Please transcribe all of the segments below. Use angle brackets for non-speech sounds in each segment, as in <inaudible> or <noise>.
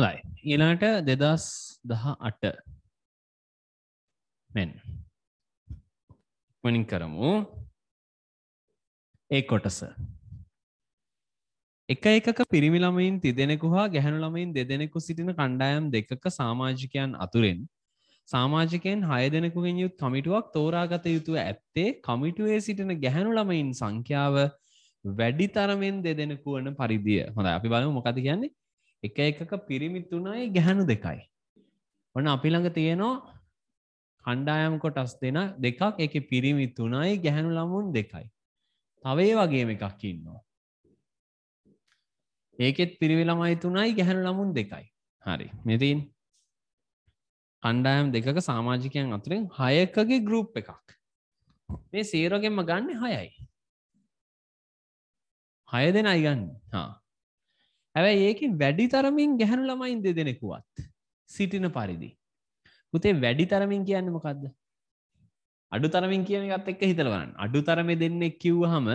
හොයි ඊලාට දෙදස් දහ අට මෙන් මනින් කරමු ඒ කොටස එක එකක පිරිමි ළමයින් තිදෙනෙකු හා ගැහැනු ළමයින් දෙදෙනෙකු සිටින කණ්ඩායම් දෙකක සාමාජිකයන් අතුරෙන් සාමාජිකයෙන් හය දෙනෙකුගෙන් යුත් කමිටුවක් තෝරාගත යුතුව ඇත්තේ කමිටුවේ සිටින ගැහැනු ළමයින් සංඛ්‍යාව වැඩි තරමෙන් දෙදෙනකු වන පරිදිය හොඳ අපි බලමු මොකද කියන්නේ එක එකක පිරිමි තුනයි ගැහැනු දෙකයි. ඔන්න අපි ළඟ තියෙනවා කණ්ඩායම් කොටස් දෙන දෙකක් එක පිරිමි තුනයි ගැහැනු ළමුන් දෙකයි. තවේ වගේම එකක් ඉන්නවා. ඒකෙත් පිරිවි ළමයි තුනයි ගැහැනු ළමුන් දෙකයි. හරි මෙතින් කණ්ඩායම් දෙකක සාමාජිකයන් අතුරින් හයකගේ ගරුප් එකක්. මේ සේරගෙන්ම ගන්න හයයි. හය දෙන අයිගන්න හා හැබැයි ඒක වැඩි තරමින් ගැහැනු ළමයින් දෙ දෙනෙකුවත් සිටින පරිදි. පුතේ වැඩි තරමින් කියන්න මොකක්ද. අඩු තරමින් කියන එකත් එක්ක හිතලවන්න අඩු තරම දෙන්නෙක් කිව්ව හම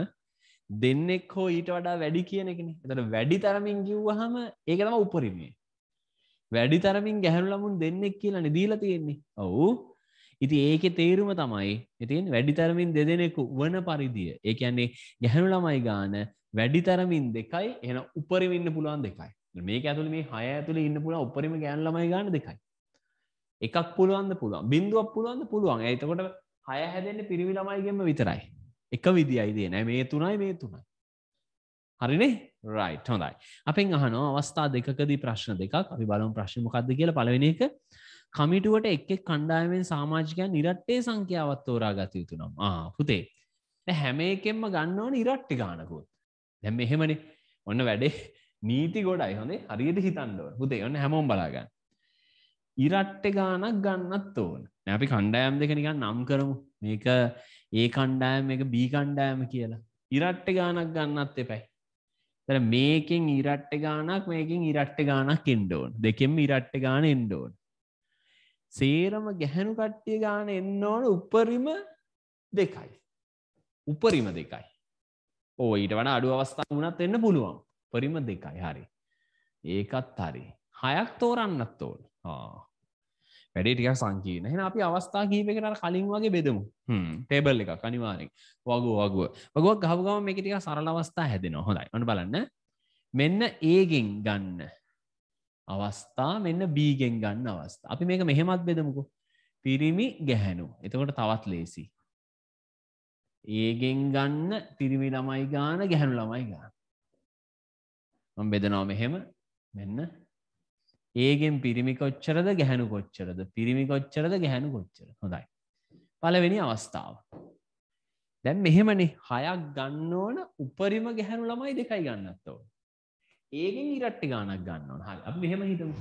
දෙන්නෙක් හෝ ඊට වඩා වැඩි කියනෙකෙන තට වැඩි තරමින් කිව්ව හම ඒක තම උපරිමේ. වැඩි තරමින් ගැහැනු ළමුන් දෙන්නෙක් කියලා නිදීල තියෙන්නේ ඔවු ඉති ඒක තේරුම තමයි ඉතින් වැඩි තරමින් දෙදෙනෙකු වන පරිදිය ඒ කියන්නේ ගැහැනු ළමයි ගාන වැඩි තරමින් දෙකයි එන උපරිම ඉන්න පුළුවන් දෙකයි මේක ඇතුළ මේ හය ඇතුළ ඉන්න පුළුව උපරිම ගෑන් ළමයි ගන්න දෙකයි එකක් පුළුවන්ද පුළුවන් බින්දුවක් පුළුවන්ද පුළුවන් ඇතකොට හය හැදෙන්න්න පිරිවි ළමයිගෙන්ම විතරයි එක විදියි දේ නෑ මේ තුනයි මේ තුනයි හරිනේ රයි් හොඳයි අපෙන් අහනෝ අවස්ථා දෙකදී ප්‍රශ්න දෙකක් අපි බලම් ප්‍රශ්නමකක්ද කියල පලවෙෙන එක කමිටුවට එක්ෙක් කණ්ඩායමෙන් සාමාජිකයන් නිරට්ටේ සංඛ්‍යාවත් තෝරා ගත යුතුනම් පුතේ හැම එකෙන්ම ගන්න ඕන නිරට්ටි ගානකුත් දැම් එහෙමනි ඔන්න වැඩේ <laughs> නීති ගොඩයි හොඳේ හරියට හිතන්ඩුව හුදේ ඔන්න හැමෝම් බලාගන්න ඉරට්ට ගානක් ගන්නත් ඕන නැපි කණ්ඩායම් දෙක නිකන් නම් කරමු මේක ඒ කණ්ඩායම් එක බී කණ්ඩායම කියලා ඉරට්ට ගානක් ගන්නත් එපැයි තර මේකෙන් ඉරට්ට ගානක් මේකින් ඉරට්ට ගානක් එන්ඩෝන් දෙකෙම ඉරට්ට ගාන එන්ඩෝන් සේරම ගැහැනු කට්ටිය ගාන එන්න ඕන උපරිම දෙකයි උපරිම දෙකයි ඕ ඊට වන අඩු අවස්ථා වනත් එන්න පුළුවන් පරිම දෙකයි හරි ඒකත් හරි හයක් තෝරන්නත් ඕන වැඩේ ටික සංකීන හෙන අපි අවස්ථා කීපකට කලින් වගේ බෙදමු ටේබල් එක කනිවාරෙක් වගෝ වගුව වගුවක් ගහවගම මේ ටික සරල අවස්ථා හැදෙන හොඳයි ඔන බලන්න මෙන්න ඒගෙන් ගන්න අවස්ථා මෙන්න බීගෙන් ගන්න අවස්ථා අපි මේක මෙහෙමත් බෙදමුකු පිරිමි ගැහැනු එතකොට තවත් ලේසි ඒගෙන් ගන්න තිරිවි ළමයි ගාන ගැහැනු ළමයි ගාන. මම බෙදනවා මෙහෙම මෙන්න. ඒගෙන් පිරිමි කොච්චරද ගැහැනු කොච්චරද පිරිමි කොච්චරද ගැහැනු කොච්චර හොඳයි. පළවෙනි අවස්ථාව. දැන් මෙහෙමනේ හයක් ගන්න ඕන උපරිම ගැහැනු ළමයි දෙකයි ගන්නත් ඕන. ඒකෙන් ඉරට්ටි ගානක් ගන්න ඕන. හරි. අපි මෙහෙම හිතමු.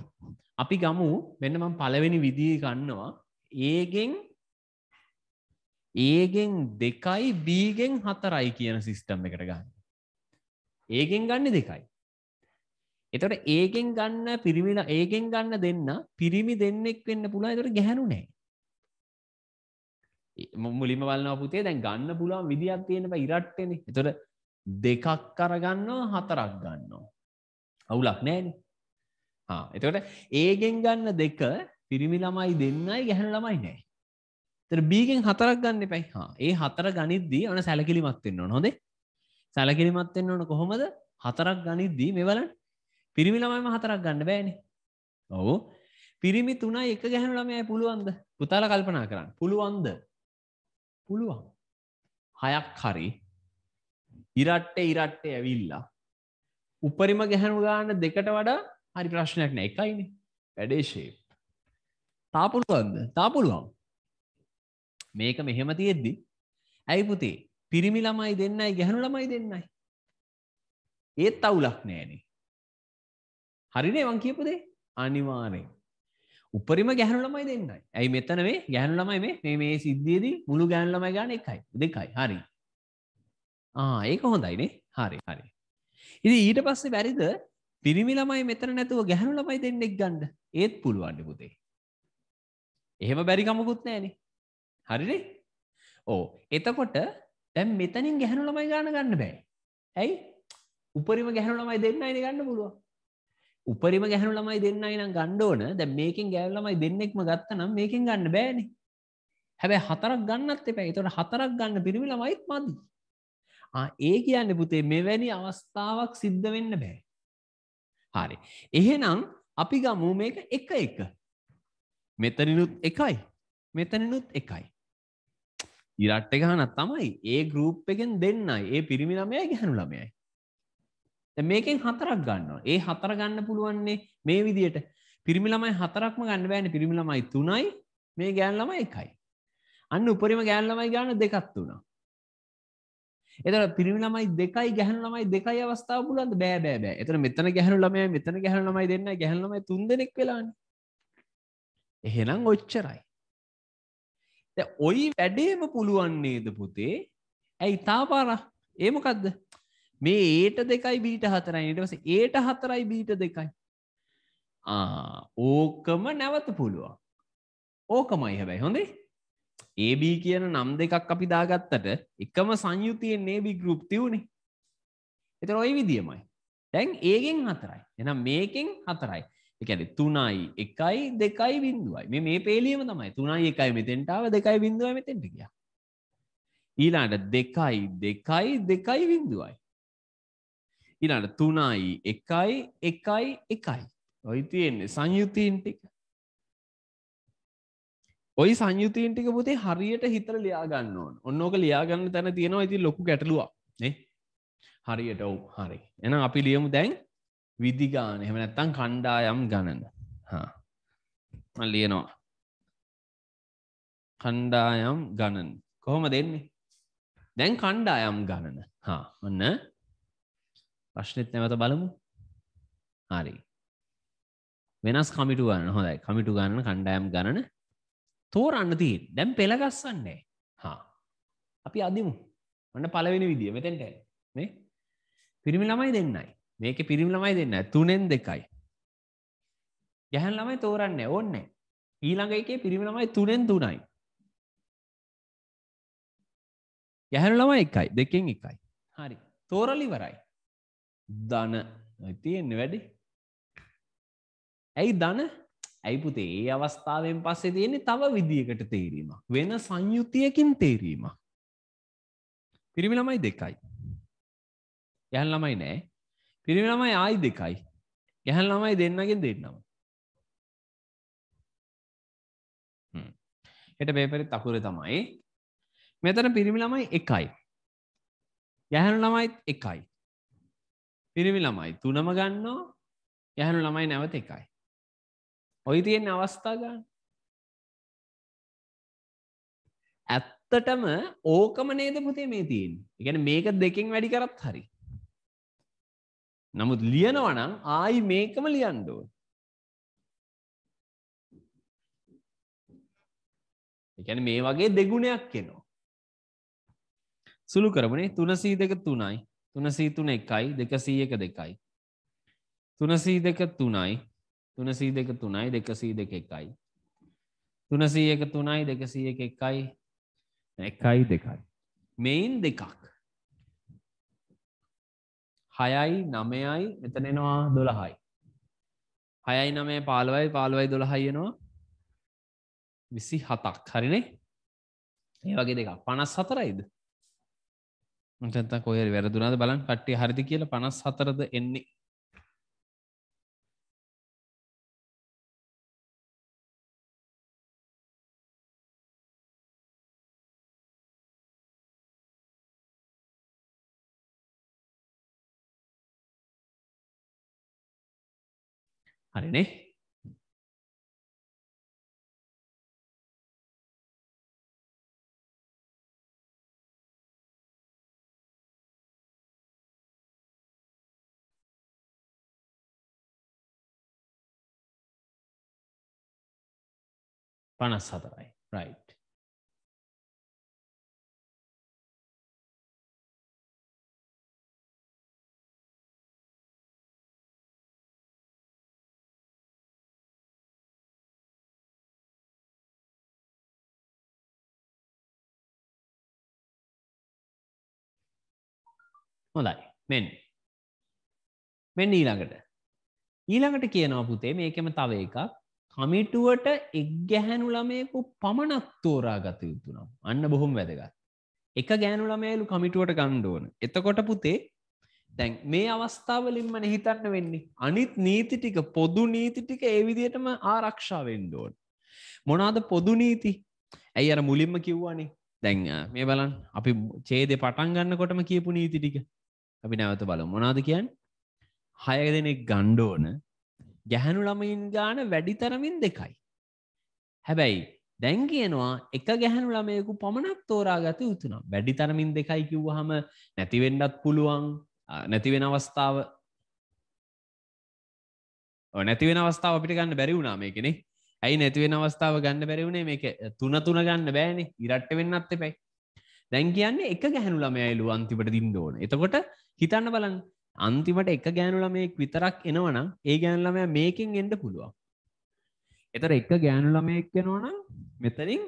අපි ගමු මෙන්න මම පළවෙනි විදිහේ ගන්නවා. ඒකෙන් ඒගෙන් දෙකයි බීගෙන් හතරයි කියන සිිස්ටම් එකට ගන්න. ඒගෙන් ගන්න දෙකයි. එතට ඒගෙන් ගන්න පිරිමිලා ඒගෙන් ගන්න දෙන්න පිරිමි දෙන්නෙක් වෙන්න පුළා තොට ගැහැනු නෑ. මුලිම වලන්න පුතේ දැන් ගන්න පුළුවන් විදිහක් තියෙනව ඉරට්ටෙන තොට දෙකක් කරගන්නවා හතරක් ගන්නවා. අවුලක් නෑන එතට ඒගෙන් ගන්න දෙක පිරිමි ළමයි දෙන්නයි ගැහැන ළමයි නෑ. තර බීගෙන් හතරක් ගන්න පැයි හා ඒ හතර ගනිද්දී අන සැලකිලිමත්වෙන්න නොදේ සැලකිලිමත්වෙන්න ඕන කොහොමද හතරක් ගනිද්දී මෙවලන් පිරිමිලමයිම හතරක් ගන්න බෑනේ ඔවු පිරිමි තුනා එක ගැහනු ළමයයි පුළුවන්ද පුතාල කල්පනා කරන්න පුළුවන්ද පුළුවන් හයක් හරි ඉරට්ටේ ඉරට්ටේ ඇවිල්ලා උපරිම ගැහැනු ගාන්න දෙකට වඩා හරි ප්‍රශ්නයක් නෑ එකයිනේ වැඩේ ශේප් තා පුළුවන්ද තා පුළුවන් මේක මෙහෙම තියෙද්දි ඇයි පුතේ පිරිමි ළමයි දෙන්නයි ගැහනු ළමයි දෙන්නයි ඒත් අවුලක් නෑනේ හරිනේ මං කියපු දේ අනිවාර්යෙන් උපරිම ගැහනු ළමයි දෙන්නයි ඇයි මෙතන මේ ගැහනු ළමයි මේ මේ මේ සිද්ධියේදී මුළු ගැහනු ළමයි ගන්න එකයි දෙකයි හරි ආ ඒක හොඳයිනේ හරි හරි ඉතින් ඊට පස්සේ බැරිද පිරිමි ළමයි මෙතන නැතුව ගැහනු ළමයි දෙන්නෙක් ගන්න ඒත් පුළුවන් පුතේ එහෙම බැරි කමකුත් නෑනේ හරිනේ ඕ එතකොට තැම් මෙතනින් ගැහනු ළමයි ගාන ගන්න බෑ ඇයි උපරිම ගැහනු ළමයි දෙන්න අයින ගන්න පුළුව උපරිම ගැහනු ළමයි දෙන්න නම් ගණ්ඩෝන දැ මේකින් ගැල් ළමයි දෙන්නෙක්ම ගත්ත නම් මේකින් ගන්න බෑනේ හැබැ හතරක් ගන්නත් එපැයි තොට හතරක් ගන්න පිරිමි ළමයිත් මදී ඒ කියන්න පුතේ මෙවැනි අවස්ථාවක් සිද්ධ වෙන්න බෑ. හරි. එහෙනම් අපි ගමු මේක එක එක. මෙතනිනුත් එකයි. මෙතනිනුත් එකයි. ඉරට්ට ගහන තමයි ඒ ගරුප් එකෙන් දෙන්නයි ඒ පිරිමි ළමයයි ගැහනු ළමයයි මේකෙන් හතරක් ගන්නවා ඒ හතර ගන්න පුළුවන්නේ මේ විදියට පිරිමි ළමයි හතරක්ම ගන්න බෑන පිරිමි ළමයි තුනයි මේ ගෑන් ළම එකයි අන්න උපරිම ගෑන් ළමයි ගන්න දෙකත් වුණා එතර පිරිමි ළමයි දෙකයි ගැහනු ළමයි දෙකයි අවස්ථාව පුලන්ද බෑ බෑ බෑ එතන මෙතන ගැහනු ළමයි මෙතන ගැහනු ළමයි දෙන්න ගැහනු ළමයි තුන් දෙනෙක් වෙලාන්නේ එහෙනම් ඔච්චරයි ඔයි වැඩේම පුළුවන්නේද පුතේ ඇයි තාපාර ඒමකක්ද මේ ඒට දෙකයි බීට හතරයි නිටවස ඒට හතරයි බීට දෙකයි ඕකම නැවත පුළුවන් ඕකමයි හැබැයි හොඳේ ඒB කියන නම් දෙකක් අපි දාගත්තට එකම සංයුතියෙන් නේබි ගරුප් තිවුණේ එතර ඔය විදිියමයි තැන් ඒගෙන් හතරයි එනම් මේකෙන් හතරයි එකන තුනයි එකයි දෙකයි බින්දුවයි මේ මේ පේලියම තමයි තුනයි එකයි මෙතෙන්ටාව දෙකයි බින්දුව මෙතෙන්ට ගිය ඊලාට දෙකයි දෙකයි දෙකයි බින්දුවයි ඊලාට තුනයි එකයි එකයි එකයි ඔයි තියෙන්නේ සංයුතීන් ටික ඔයි සංයුතීන් ටික පුතේ හරියට හිතර ලියාගන්න ඕන ඔන්නෝක ලියාගන්න තැන තියෙනවා ඉති ලොකු ගැටලුවක් නේ හරියට ඔව් හරි එන අපි ලියමු දැන් විදිගාන එහෙම නැත්තං කණ්ඩායම් ගණන ලියනවා කණ්ඩායම් ගණන් කොහොම දෙන්නේ දැන් කණ්ඩායම් ගණන හා ඔන්න ප්‍රශ්නෙත් නැවත බලමු හරි වෙනස් කමිටු ගන්න හොඳයි කමිටු ගණන කණ්ඩායම් ගණන තෝරන්න තිය දැම් පෙළගස්සන්නේ හා අපි අදිමු ඔන්න පලවෙෙන විදිිය මෙතැන්ට මේ පිරිමි ළමයි දෙන්නයි මේක පිරිම් ළමයි දෙන්න තුනෙන් දෙකයි ගැහැන් ළමයි තෝරන්න ඕන්න ඊළඟ එකේ පිරිමි ළමයි තුනෙන් තුනයි ගැහැනු ළමයි එකයි දෙකෙන් එකයි හරි තෝරලිවරයි දන තියෙන්න වැඩි ඇයි දන ඇයිපුතේ ඒ අවස්ථාවෙන් පස්සේ තියෙන්නේ තව විදිියකට තේරීම වෙන සංයුතියකින් තේරීම පිරිමි ළමයි දෙකයි යහන් ළමයි නෑ පිරිමි ළමයි ආයි දෙකයි ගැහැන් ළමයි දෙන්නගෙන් දෙන්නම එට පේපරි තකුර තමයි මෙතන පිරිමි ළමයි එකයි ගැහැනු ළමයිත් එකයි පිරිමි ළමයි තුනම ගන්නෝ ගැහැනු ළමයි නැවත එකයි ඔයි තියෙන අවස්ථා ගන්න ඇත්තටම ඕකම නේද පුතේ මේ තියෙන් එකන මේක දෙකින් වැඩි කරත් හරි නමුත් ලියනවනම් ආයි මේකම ලියන්ඩුව. එකැන මේ වගේ දෙගුණයක් එනවා. සුළු කරමනේ තුනසී දෙක තුනයි තුනසී තුන එකයි දෙකසී එක දෙකයි. තුනසී දෙක තුනයි තුනසී දෙක තුනයි දෙකසී දෙක එකයි. තුනසී එක තුනයි දෙකසී එක එකයි එකයි දෙකයි. මෙයින් දෙකක්. හයයි නමයයි මෙතනෙනවා දොළහයි හයයි නමේ පාලවයි පාලවයි දොළහයනවා විසි හතක් හරිනේ ඒ වගේ දෙක පනස් හතරයිද මටත කොහෙර වැරදුනාද බලන් කට්ටි හරිදි කියල පනස් හතරද එන්නේ れね。パナサドライ、right. හොඳයි මෙන් මෙන්න ඊළඟට ඊළඟට කියනවා පුතේ මේකෙම තව එකක් කමිටුවට එක් ගැහැනු ළමයකු පමණක් තෝරා ගත යුතු නම් අන්න බොහොම වැදගත් එක ගෑනු ළමයලු කමිටුවට ගණ්ඩෝන එතකොට පුතේ තැන් මේ අවස්ථාවලින්ම නහිතන්න වෙන්නේ අනිත් නීති ටික පොදු නීති ටික ඒවිදියටම ආරක්ෂාවෙන් දෝන් මොනාද පොදු නීති ඇයි අර මුලින්ම කිව්වානේ දැන් මේ බලන් අපි චේදය පටන් ගන්න කොටම කියපු නීති ටික අපි නැවත බල මොනාද කියන් හය දෙනෙක් ගණ්ඩෝන ගැහැනු ළමයින් ගාන වැඩි තරමින් දෙකයි. හැබැයි දැන් කියනවා එක ගැහැනු ළමයකු පමණක් තෝරාගත යුතුනම් වැඩි තරමින් දෙකයි කිව්වහම නැතිවෙන්නත් පුළුවන් නැතිවෙන අවස්ථාව නැතිවෙන අවස්ථාව අපිට ගන්න බැරි වුණා මේ කෙනෙ ඇයි නැතිවෙන අවස්ථාව ගන්න බැරිවුණේ මේක තුන තුන ගන්න බෑනේ ඉරට්ට වෙන්නත් එපැයි දැන් කියන්නේ එක ගැහනු ළමයයිලු අන්තිමට දින්න ඕන එතකොට හිතන්න බලන් අන්තිමට එක ගෑනු ළමයෙක් විතරක් එනවනම් ඒ ගෑනු ළමය මේකෙන් එන්න පුළුවන් එතර එක ගෑනු ළමයෙක් එනවනම් මෙතනින්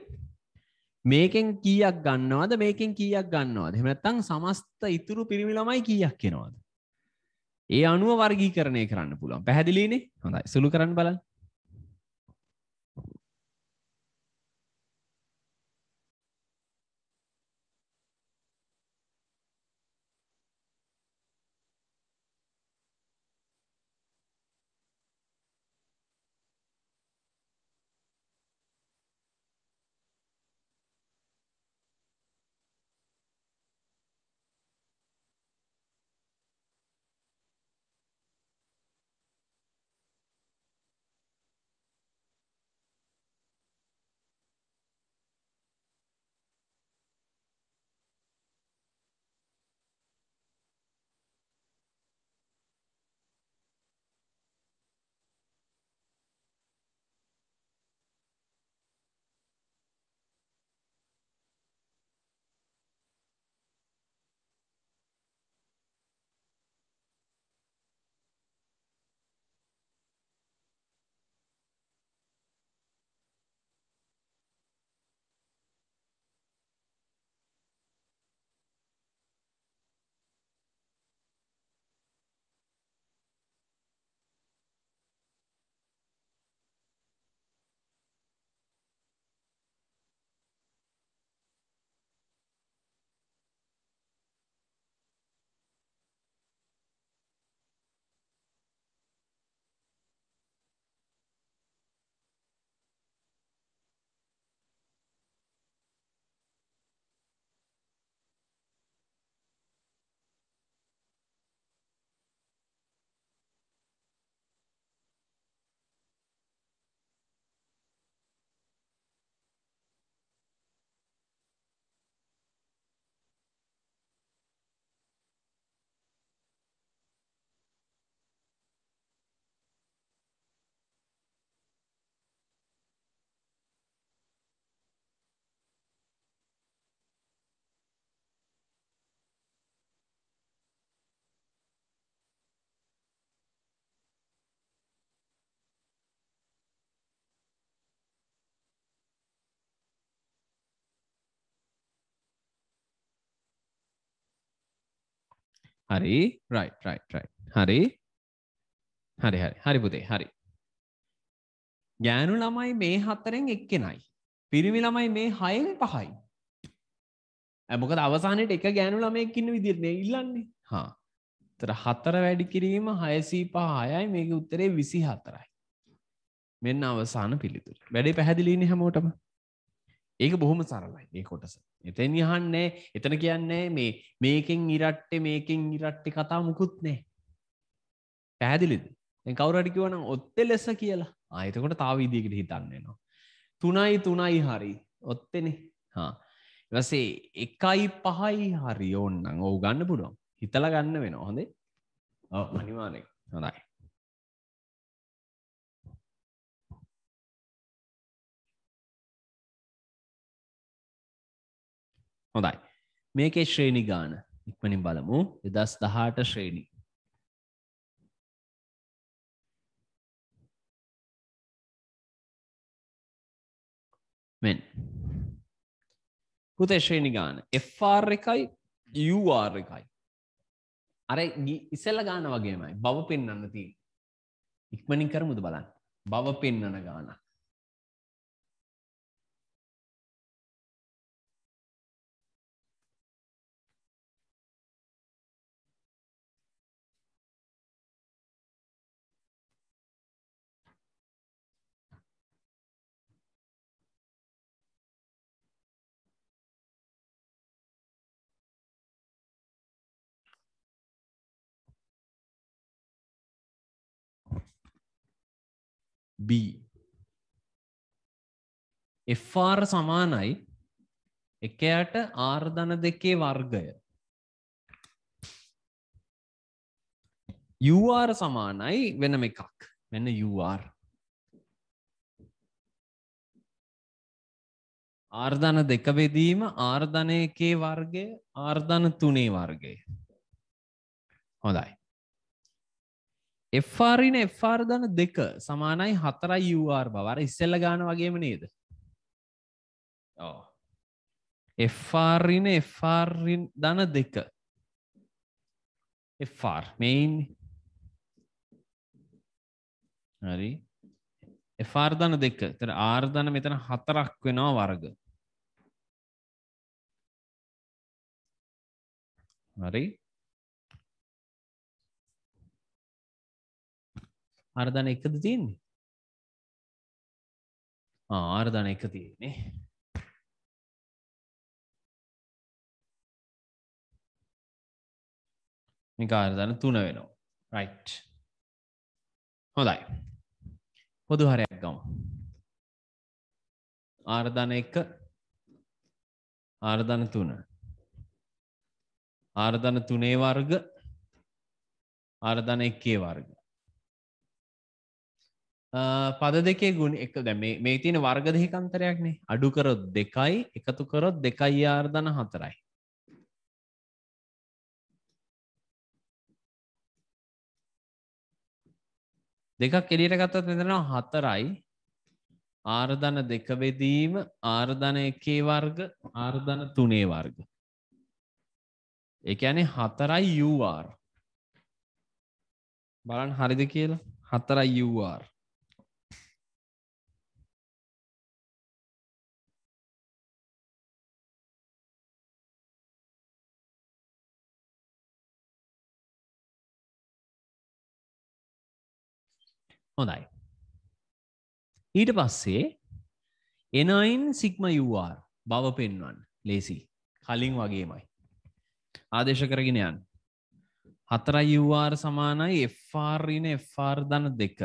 මේකෙන් කියක් ගන්නවාද මේකෙන් කියක් ගන්නවාද හෙමනත්තං සමස්ත ඉතුරු පිරිමි ළමයි කියක් කෙනවාද ඒ අනුව වර්ගී කරණය කරන්න පුළුවන් පැහැදිලිනේ හොඳයි සුළු කරන්න බලන්න හරි රයි් රයි් රයි් හරි හරි හරි හරි පුතේ හරි ගෑනු ළමයි මේ හත්තරෙන් එක්කෙනයි පිරිමි ළමයි මේ හයෙන් පහයි ඇමොකද අවසානයට එක ගෑනු ළමයක් ඉන්න විදිරණය ඉල්ලන්නේ හා තර හත්තර වැඩි කිරීම හයසී පහයයි මේක උත්තරේ විසි හතරයි මෙන්න අවසාන පිළිතුර වැඩේ පැහැදිලීනි හැමෝටම ඒක බොහොම සරලයි ඒ කොටස. එතැන් යහන්නේ එතන කියන්නේ මේ මේකෙන් ඉරට්ට මේකෙන් ඉරට්ටි කතා මුකුත් නෑ. පැහැදිලිද කවරට කිවන ඔත්තෙ ලෙස කියලා ආයතකොට තාවීදිකට හිතන්නේනවා. තුනයි තුනයි හරි ඔත්තෙනෙ හා. වසේ එකයි පහයි හරි ඔන්නන් ඔහු ගන්න පුළුවන් හිතල ගන්න වෙන හොඳේ අනිවානෙක් හොඳයි. හොඳයි මේකේ ශ්‍රේණි ගාන ඉක්මනින් බලමු දෙදස් දහට ශ්‍රේණි මෙන් පුතේ ශ්‍රේණි ගාන FR එකයි UR එකයි අර ඉසල ගාන වගේමයි බව පෙන්න්න තිී ඉක්මනින් කරමුද බලන්න බව පෙන්නන ගානක් B FR සමානයි එකයට ආර්ධන දෙකේ වර්ගය UR සමානයි වෙනම එකක් මෙන්න UR ආර්ධන දෙක බෙදීම ආර්ධනයකේ වර්ගය ආර්ධන තුනේ වර්ගය හොඳයි එෆාරින එෆාර් ගන දෙක සමානයි හතරයි යුර් බවර ඉස්සල්ල ගාන වගේම නේද එෆාරින එෆාරින් දන දෙක එෆාර් මෙයින් හරි එෆාර්ධන දෙක තර ආර්ධන මෙතන හතරක් වෙනවා වර්ග හරි ආර්ධන එකද තියෙන්නේ? ආ ආර්ධන එක තියෙන්නේ. මේක ආර්ධන 3 වෙනවා. right. හොඳයි. පොදු හරයක් ගමු. ආර්ධන 1 ආර්ධන 3 ආර්ධන 3 වර්ග ආර්ධන 1 වර්ග පද දෙකේ ගුණ එක දැ මේ තියෙන වර්ග දෙහිකන්තරයක්නේ අඩු කරොත් දෙකයි එකතු කරොත් දෙකයි ආර්ධන හතරයි. දෙකක් එලියට ගත්තත් මෙතනවා හතරයි ආර්ධන දෙකවෙදීම ආර්ධන එකේ වර්ග ආර්ධන තුනේ වර්ග. එක ඇනේ හතරයි යුවාර් බලන් හරිද කියලා හතරයි යුවාර් හොඳයි. ඊට පස්සේ එනයින් සික්ම යුවාර් බව පෙන්වන් ලේසි කලින් වගේමයි. ආදේශ කරගෙන යන්. හතරයි යුවාර් සමානයි එ්ාර්න එ්ාර් දන දෙක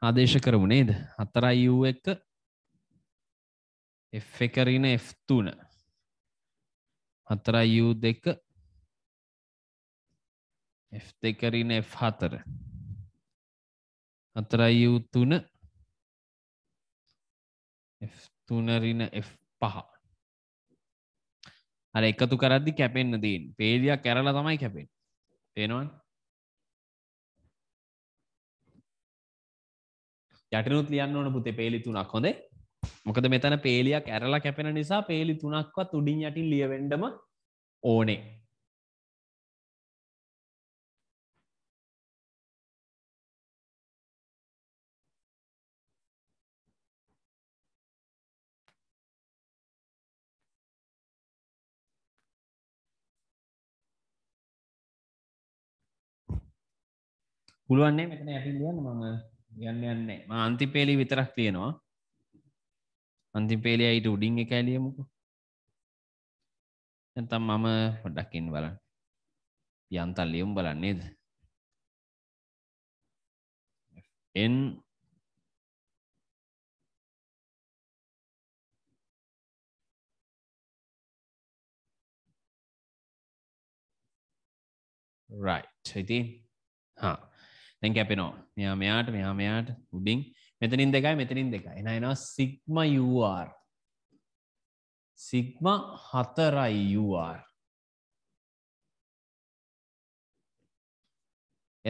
ආදේශ කරමු නේද හතරයි u එක f එක ඍණ f3 හතරයි u2 f2 ඍණ f4 හතරයි u3 f3 ඍණ f5 අර එකතු කරද්දි කැපෙන්න දෙන්නේ පේලියක් ඇරලා තමයි කැපෙන්නේ පේනවනේ යටනුත් ලියන්න ඕන පුතේ පේලි තුනක් හොඳේ මොකද මෙතන පේලියක් ඇරලා කැපෙන නිසා පේලි තුනක්වත් උඩින් යටින් ලියවෙන්ඩම ඕනේ පුළුවන්නේ මෙතන යටින් ලියන්න මම යන්න යන්නේ අන්තිපේලි විතරක් තියෙනවා අන්තිපේලි අයිට උඩින් එක ඇලියමුකු නැතම් මම පොඩ්ඩක්කින් බලන්න යන්තල් ලියුම් බලන්නේද එන් right ඉතින් හා දැන් කැපෙනවා මෙයා මෙයාට මෙයා මෙයාට උඩින් මෙතනින් දෙකයි මෙතනින් දෙකයි එන එනවා සිග්ම UR සිග්ම හතරයි UR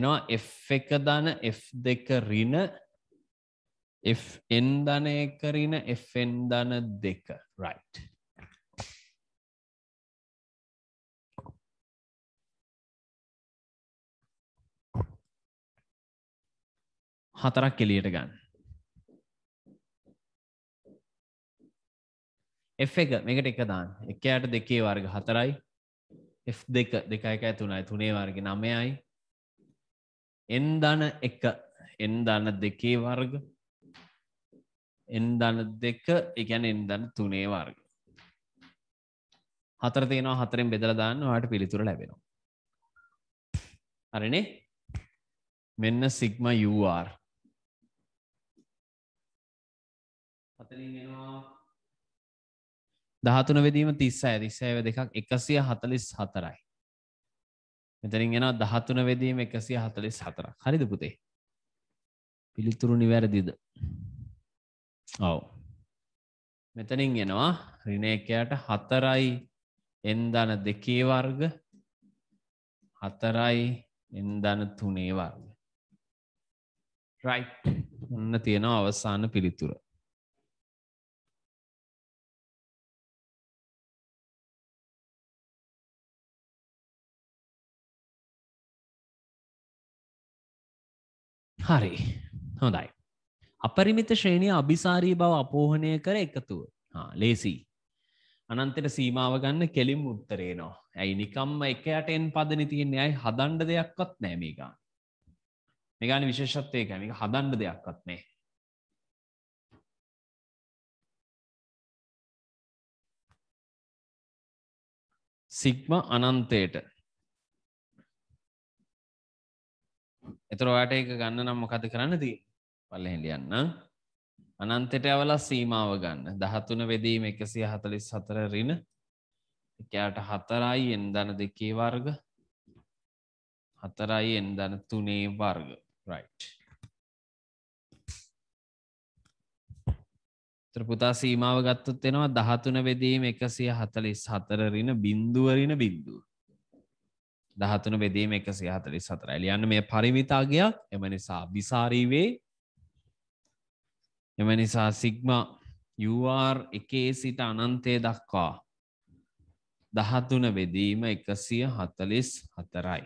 එනවා F එක දන F දෙක රින Fn දන එක රින Fn දන දෙක right හතරක් එලියට ගන්න. F එක මේකට එක දාන්න. 1 යට 2 වර්ග 4යි. F2 2 1 3යි 3 වර්ග 9යි. n ධන 1 n ධන 2 වර්ග n ධන 2 ඒ කියන්නේ n ධන 3 වර්ග. හතර තියෙනවා හතරෙන් බෙදලා දාන්න ඔයාලට පිළිතුර ලැබෙනවා. හරිනේ? මෙන්න සිග්ම UR දහතුන වෙදීම තිස්සය තිස්සය දෙකක් එකසිය හතලිස් හතරයි. මෙතරින් එෙන දහතුන වෙදීම එකසිය හතලිස් හතර හරිද පුතේ පිළිතුරු නිවැරදිද ඔව මෙතනින් එනවා රිනේකයට හතරයි එන්දන දෙකේ වර්ග හතරයි එන්දන තුනේ වර්ග රයි් ඔන්න තියෙනවා අවසාන පිළිතුර හරි හොඳයි. අපරිමිත ශ්‍රේණය අභිසාරී බව අපෝහනය කර එකතුව ලේසිී. අනන්තට සීමාව ගන්න කෙලින් උත්තරේ නවා. ඇයි නිකම්ම එකයට එන් පදන තියන්නේ අයි හදන්ඩ දෙයක්වත් නෑ මේ ගාන. මෙගාන විශේෂත්වය කැමික හදන්ඩ දෙයක්වත් නෑ. සිග්ම අනන්තයට එතරවාට එක ගන්න නම් මොකද කරන්න දී පල්ල හෙඩියන්න අනන්තෙට ඇවලා සීමාව ගන්න දහතුන වෙදීම එකසිය හතලිස් හතර රින එකයාට හතරයි එන්දන දෙකේ වර්ග හතරයි එන්දන තුනේ වර්ග රයිට් ත්‍රපුතා සීමාව ගත්තොත් එෙනවා දහතුන වෙදීම එකසිය හතලිස් හතර රින බින්දුවරින බින්දුව දහතුන බෙදීම එක සිහතලි සතරයි ලියන්න මේ පරිවිතාගයක් එම නිසා බිසාරීවේ එම නිසා සිග්ම යුර් එකේ සිට අනන්තය දක්වා දහතුන වෙදීම එකසිය හතලිස් හතරයි.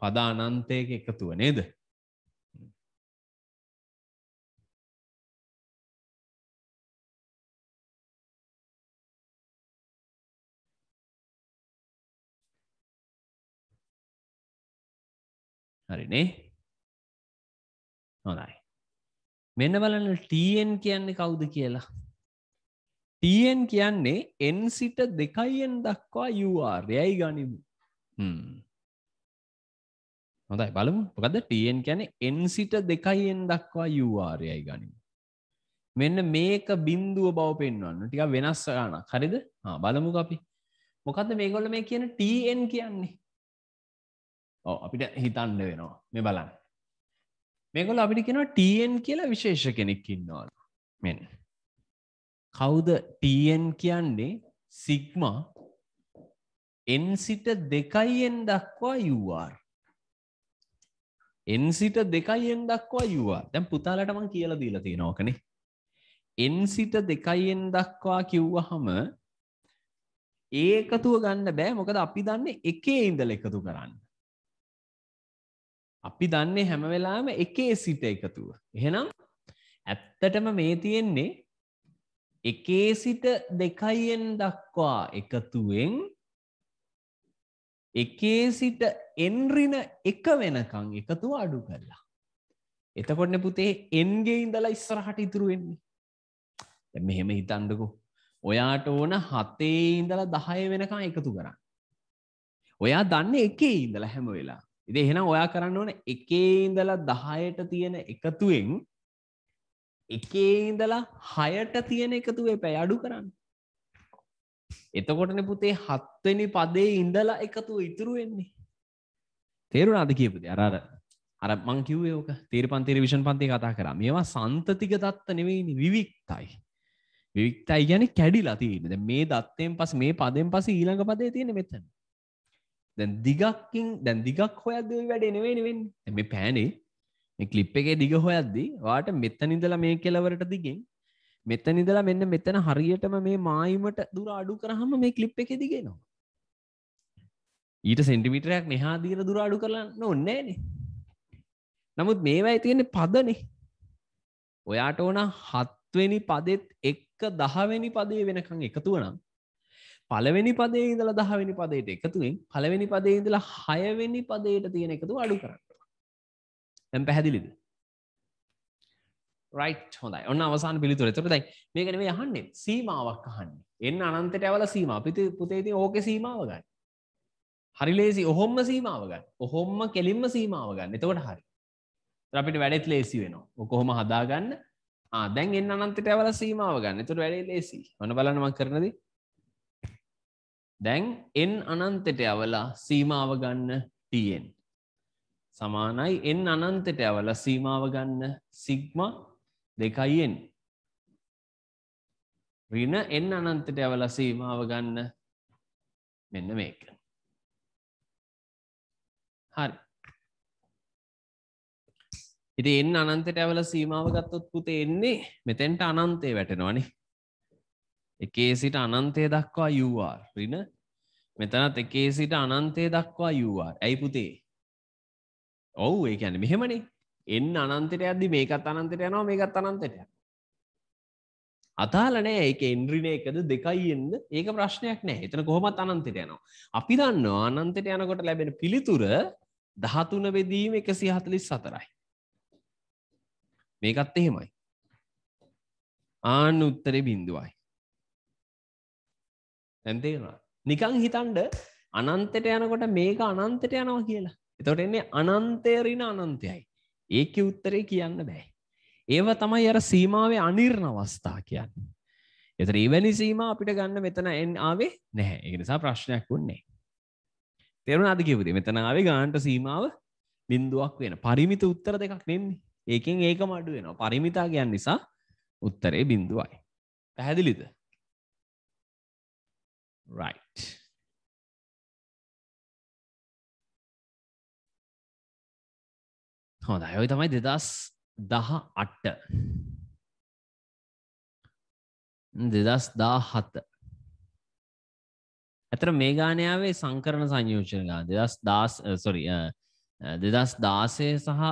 පද අනන්තයක එකතුව නේද හරිනේ හොඳයි මෙන්න බලන්න ටන් කියන්නේ කවුද කියලා ටන් කියන්නේ එන් සිට දෙකයිෙන් දක්වා යුවාර් යැයි ගනිමු හොඳයි බලමු පොකද ටන් කියන්නේ එන් සිට දෙකයිෙන් දක්වා යුවාර්යයි ගනිමු මෙන්න මේක බින්දුව බව පෙන්වන්න ටික වෙනස් ගාන හරිද බලමු අපි මොකද මේගොල්ල මේ කියන ටන් කියන්නේ අපිට හිතන්න වෙනවා මේ බලන්න මේගොල අපිට කෙනවා ටන් කියලා විශේෂ කෙනෙක් ඉන්නවාල මෙන් කවුද ටන් කියන්නේ සිග්මා එන් සිට දෙකයිෙන් දක්වා යුවාර් එන් සිට දෙකයිෙන් දක්වා යවා දැම් පුතාලටමං කියලා දීලති නෝකනේ එන් සිට දෙකයිෙන් දක්වා කිව්වහම ඒකතුව ගන්න බෑ මොකද අපි දන්න එකේ ඉඳල එකතු කරන්න අපි දන්නේ හැම වෙලාම එකේ සිට එකතුව. එහෙනම් ඇත්තටම මේ තියෙන්නේ එකේ සිට දෙකයිෙන් දක්වා එකතුවෙන් එකේ සිට එන්රින එක වෙනකං එකතුව අඩු කරලා. එතකොටන පුතේ එන්ගේ ඉඳලා ඉස්සරහට ඉතුරු වෙන්නේ. මෙහෙම හිතන්ඩකු. ඔයාට ඕන හතේ ඉඳලා දහය වෙනකං එකතු කරන්න. ඔයා දන්න එකේ ඉඳලා හැම වෙලා ඉති එහෙනම් ඔයා කරන්න ඕන එකේ ඉඳලා දහයට තියෙන එකතුවෙන් එකේ ඉඳලා හයට තියෙන එකතුවේ පැය අඩු කරන්න එතකොටන පුතේ හත්වනි පදේ ඉඳලා එකතු ඉතුරු වෙන්නේ තේරුණාද කියපුති අරාර අර මං කිව්යෝක තේර පන්තේර විෂන් පන්තය කතා කර මේවා සන්තතික දත්ත නෙවෙයිනි විවික්තයි විවික්තයි ගැන කැඩිලා තියන්න මේ දත්තයෙන් පස් මේ පදෙන් පස ඊළඟ පදේ තියෙන මෙතන දැන් දිගක්කින් දැන් දිගක් හොයද වැඩ එනවේ නෙවෙන් මේ පෑනේ මේ කලිප් එකේ දිග හොයද්දී වාට මෙත්තන ඉඳලා මේ කෙලවරට දිගෙන් මෙතන ඉඳලා මෙන්න මෙතන හරියටම මේ මායිමට දුර අඩු කරහම මේ කලිප් එකේ දිගෙනවා ඊට සෙන්ටිමිටරයක් මෙහා දීර දුර අඩු කරන්න ඔන්නෑන නමුත් මේවයි තියෙන්නේ පදනේ ඔයාට ඕන හත්වෙනි පදෙත් එක්ක දහවැනි පදේ වෙනකං එකතුව නම් පළවෙනි පදේ ඉඳල දහවෙනි පදයට එකතුවෙන් පළවෙනි පදේ ඉඳලා හයවෙනි පදයට තියෙන එකතු අඩු කරන්න දැම් පැහැදිලිද රයිට් හොඳයි ඔන්න අවසාන පිළිතුර තොර දැයි මේකන මේ යහන්නේ සීමාවක් අහන්නේ එන්න අනන්තට ඇවල සීම පිති පුතේති ඕක සීමාව ගන්න හරි ලේසි ඔහොම සීමාව ගන්න ඔහොම කෙලින්ම සීමාව ගන්න එතකොට හරි අපිට වැඩෙත් ලේසි වෙනවා කොහොම හදාගන්න දැන් එන්න අනන්තට ඇවල සීමාව ගන්න තුර වැඩේ ලේසි ඔන බලනමක් කරනදී දැන් එන් අනන්තෙට ඇවලා සීමාව ගන්න ටෙන් සමානයි එන් අනන්තෙට ඇවල සීමාව ගන්න සිග්ම දෙකයිෙන් රින එන් අනන්තෙට ඇවල සීමාව ගන්න මෙන්න මේක හරි ඉති එන් අනන්තෙට ඇවල සීමාව ගත්තොත් පුතේ එන්නේ මෙතැන්ට අනන්තේ වැටෙනවානේ එකේ සිට අනන්තය දක්වා යුවාර් රින මෙතනත් එකේ සිට අනන්තය දක්වා යුවාර් ඇයි පුතේ ඔවු ඒ ඇන මෙහෙමනේ එන්න අනන්තට ඇදදි මේකත් අනන්තට යනවා මේකත් අනන්තට අතාලනෑ ඒක එන්ද්‍රින එකද දෙකයි එන්න ඒක ප්‍රශ්නයක් නෑ එතන කොහොමත් අනන්තට යනවා අපි දන්න අනන්තට යනකොට ලැබෙන පිළිතුර දහතුන වෙදීම එකසි හතලිස් සතරයි මේකත් එහෙමයි ආන්න උත්තරේ බින්දුවයි ඇන්තේවා නිකං හිතන්ඩ අනන්තට යනකොට මේක අනන්තට යනවා කියලා එතොට එන්නේ අනන්තේරින අනන්තයයි ඒක උත්තරේ කියන්න බෑ ඒව තමයි අර සීමාවේ අනිර්ණ අවස්ථා කියන්න එතර එවැනි සීම අපිට ගන්න මෙතන එන් ආවේ නැහැ එකනිසා ප්‍රශ්නයක් වන්නේ තෙරුණ අද කිවද මෙතන ආවේ ගාන්ට සීමාව බින්දුවක් වෙන පරිමිත උත්තර දෙකක් නෙන්නේ ඒකෙන් ඒක මඩුවෙන පරිමිතා කියන්න නිසා උත්තරේ බින්දුවයි පැහැදිලිද Right. හොඳයි ඔය තමයි දෙදස් දහ අට්ට දෙදස් දා හත ඇතර මේ ගානයාවේ සංකරණ සංයෝජන ගා දෙදස් දාස් සොරි දෙදස් දාසය සහ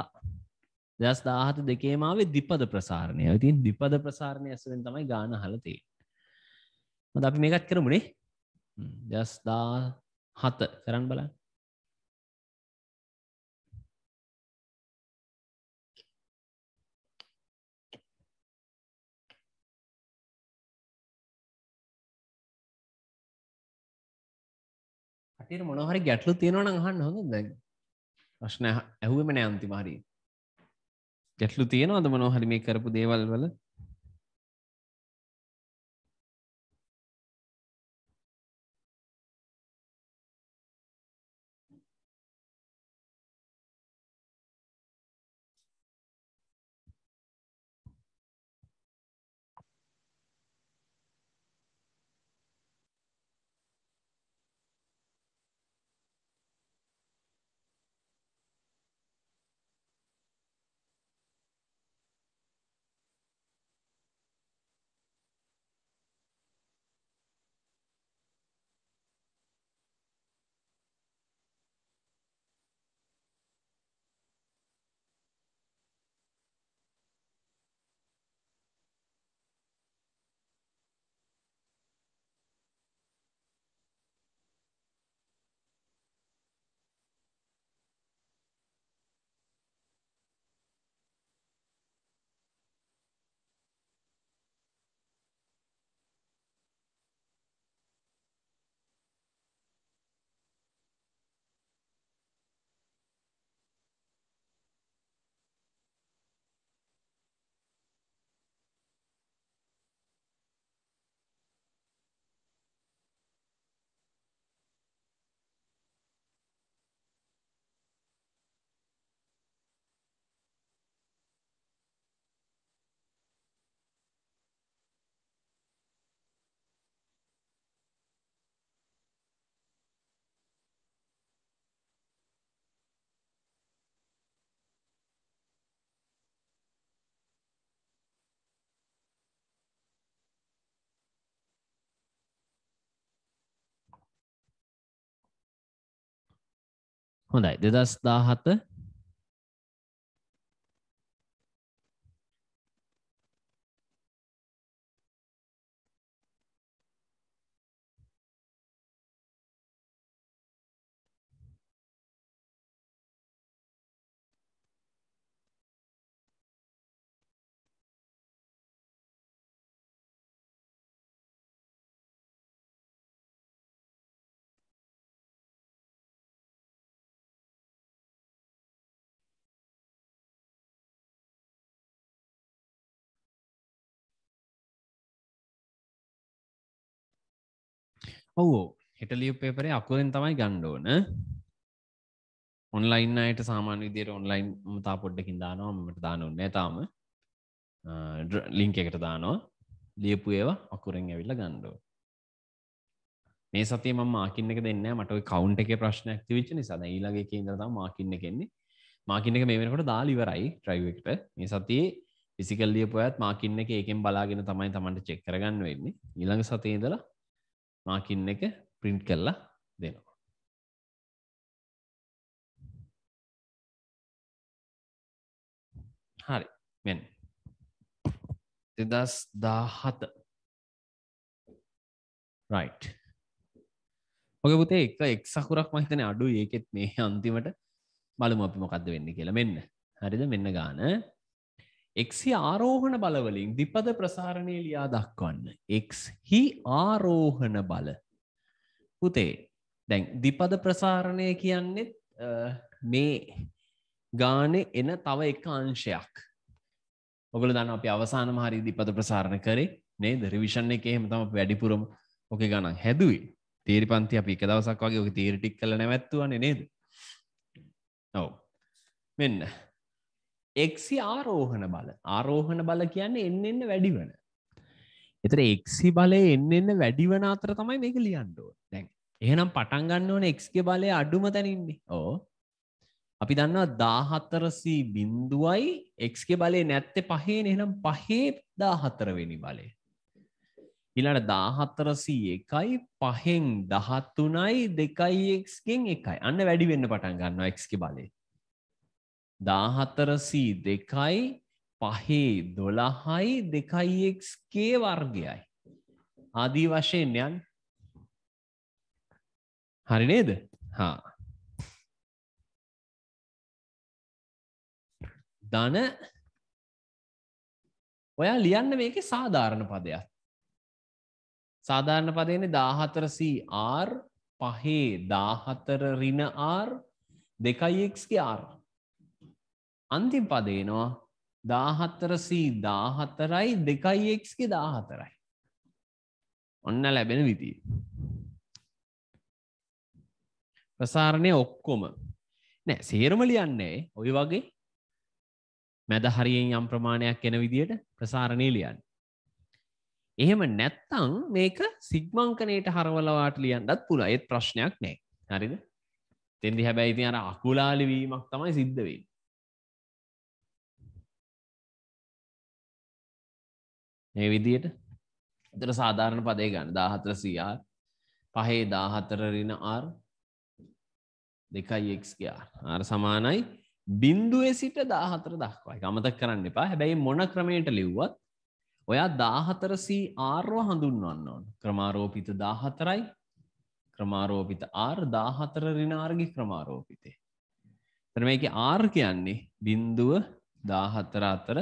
දෙදස් දාහත දෙකේමාවේ දිපද ප්‍රසාරණය ඉතින් දිපද ප්‍රසාරණය ඇසුරෙන් තමයි ගාන හලතේ මද අපි මේකත් කරමුණේ දෙස්දා හත කරන්න බලන්න කටට මොනහරි ගැටලු තියෙනවන හන්න හොඳ දැ ප්‍රශ්න ඇහුවම නෑ අන්තිමහරී ගැටලු තියෙනවද මොනොහරි මේ කරපු දේවල් වල හොඳයි දෙදස් දාහත ඔවෝ හෙට ලියව් පේපරේ අකුරෙන් තමයි ගණ්ඩෝන ඔන්ලයින් අයට සාමාන්‍ය විදියට ඔන්ලයින් මතා පොඩ්ඩකින් දානවා මට දානුන් නෑතාම ලිංක එකට දානවා ලියපු ඒවා අකුරෙන් ඇවිල්ල ගණ්ඩෝ මේ සතිය ම මාකින්න එක දෙන්න මට කවුන්් එක ප්‍රශ්නයක් තිවිච නිසාද ඊලගේ කියදතා මාකින්න කෙන්නේ මාකින්න එක මේ වෙනකොට දාලිවරයි ට්‍රයිවකට මේ සතියේ විසිකල්ලිය පොයත් මාකින්න එක ඒකෙන් බලාගෙන තමයි තමන්ට චෙක්කරගන්න වෙන්නේ ඊළඟ සතියේදලා මාකින් එක ප්‍රින්ට් කරලා දෙනවා. හරි මෙන් දෙදස් දාහත රයි් ඔගේ පුතේ එක එක් සකුරක් මහිතන අඩු ඒකෙත් මේ අන්තිමට බලමු අපි මොකක්ද වෙන්න කියලා මෙන්න හරිද මෙන්න ගාන එක්හි ආරෝහණ බලවලින් දිපද ප්‍රසාරණය ලියා දක්වන්න. එක්හි ආරෝහණ බල පුතේ දැන් දිපද ප්‍රසාරණය කියන්නෙත් මේ ගානෙ එන තව එක අංශයක් ඔගල දන්න අපි අවසාන හරි දිපද ප්‍රසාරණ කරේ නේ දරිවිෂණ එක එහෙම තම වැඩිපුරම ඕක ගණන් හැදුවේ තේරි පන්ති අපි එක දවසක් වගේ ඕක තීරටික් කළ නැවැත්තුවන්නේ නේද ඔව මෙන්න එක්සි ආරෝහණ බල ආරෝහණ බල කියන්න එන්න එන්න වැඩි වන එතර එක්සි බලය එන්න එන්න වැඩිවන අතර තමයි මේක ලියන්ඩෝ දැන් එහෙනම් පටන්ගන්න ඕන එක්ගේ බලය අඩුම තැනන්නේ ඕ අපි දන්නවා දාහත්තරසී බින්දුවයි එක්ගේ බලය නැත්තේ පහේ එනම් පහේ දාහතරවෙනි බලය ඉලට දාහත්තරසී එකයි පහෙන් දහත්තුනයි දෙකයික්ගෙන් එකයි අන්න වැඩි වෙන්න පටන් ගන්න එක්ගේ බලේ දාහතරසී දෙකයි පහේ දොළහයි දෙකයික්ස්කේ වර්ගයයි. ආදී වශයෙන් යන් හරි නේද හා ධන ඔයා ලියන්න මේක සාධාරණ පදයක් සාධාරණ පදයන දාහතර සR පහේ දාහතර රින R දෙකයික්ගේ R අන්තිම පදේනවා දාහත්තරසී දාහතරයි දෙකයි එක්ගේ දාහතරයි. ඔන්න ලැබෙන විතිී. ප්‍රසාරණය ඔක්කොම නෑ සේරම ලියන්නේ ඔය වගේ මැද හරියෙන් යම් ප්‍රමාණයක් එන විදියට ප්‍රසාරණය ලියන්න. එහෙම නැත්තං මේක සිග්මංකනයට හරවලවාට ලියන්නත් පුළ ඒත් ප්‍රශ්නයක් නෑ හරිද තෙදි හැබැයිති අර අකුලාලිවීමක් තමයි සිද්ධවෙයි මේ විදියට එතට සාධාරණ පදේ ගන්න දාහතර සියර් පහේ දාහතරරින ආර් දෙකයි එක්ගේ ආර සමානයි බින්දුවේ සිට දාහතර දක්වායි අමතක් කරන්න එපා හැබැයි මොන ක්‍රමයට ලිව්වත් ඔයා දාහතරසී ආර්ව හඳුන්වන්න ඕන ක්‍රමාරෝපිත දාහතරයි ක්‍රමාරෝපිත ආර් දාහතර රිනාර්ගි ක්‍රමාරෝපිතේ. තරම මේක ආර් කියන්නේ බින්දුව දාහතර අතර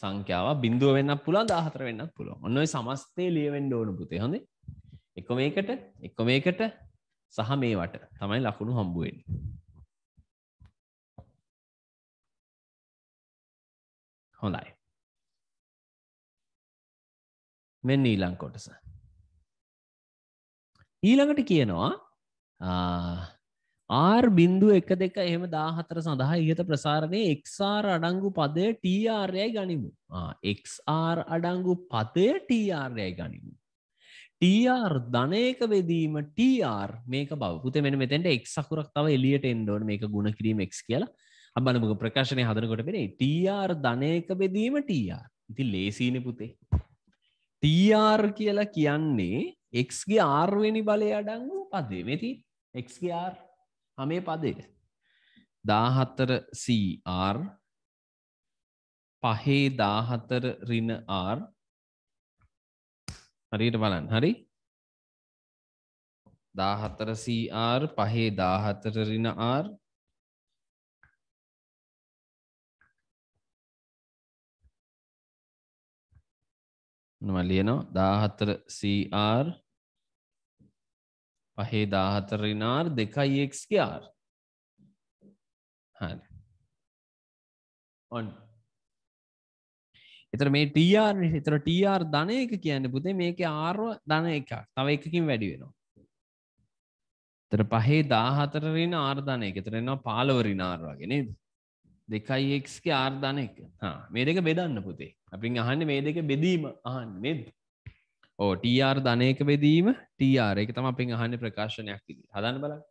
සංඛ්‍යාව බින්දුව වෙන්න පුළා දාහතර වෙන්න පුළුව ඔන්නයි සමස්තේ ලියවෙන්ඩ ඕන පුතේ හොඳ එක මේකට එක මේකට සහ මේවට තමයි ලකුණු හම්බුවෙන් හොඳයි මෙන්න ඊළං කොටස ඊළඟට කියනවා ආර් බින්දු එක දෙක එහෙම දාහතර සඳහා ඉහත ප්‍රසාරණය එක්සාර් අඩංගු පදය ටRයයි ගනිමු එක්R අඩංගු පතය ටRයයි ගනිමු TR ධනයක වෙදීම TR මේක බවපුත මෙ මෙතැට එක් සකුරක් තව එලියට එන්ඩෝන මේක ගුණ කිරීම එක් කියලා අබනමක ප්‍රකාශනය හදනකොට පෙනේ TR ධනයක බෙදීම TR ඉති ලේසීන පුතේ TR කියලා කියන්නේ එක්ගේ ආර්වෙනි බලය අඩංගු පදේ මෙති එක්R හමේ පදේ දාහත්තර CR පහේ දාහතර රින R හරියට බලන්න හරි දාහතර CR පහේ දාහතර රින R මලියනවා දාහතර CR පහේ දාහතරරිනාර් දෙකයික්ස්කයාර් හරි ඔන්න එතර මේ ටර් හිතර ටර් ධන එක කියන්න පුතේ මේක ආර්ව ධන එකක් තව එකකින් වැඩි වෙනවා තර පහේ දාහතරරින ආර්ධනය එකතරෙනවා පාලවරි නාර්වාගෙන දෙකයි එක්ස්ක ආර්ධන එක මේ දෙක බෙදන්න පුතේ අපින් අහන්න මේ දෙක බෙදීම අහන්න නෙද ඕ ටර් ධනයක වෙදීම ටර් එක තම අපින් අහන්න ප්‍රකාශනයක් හදන්න බලන්න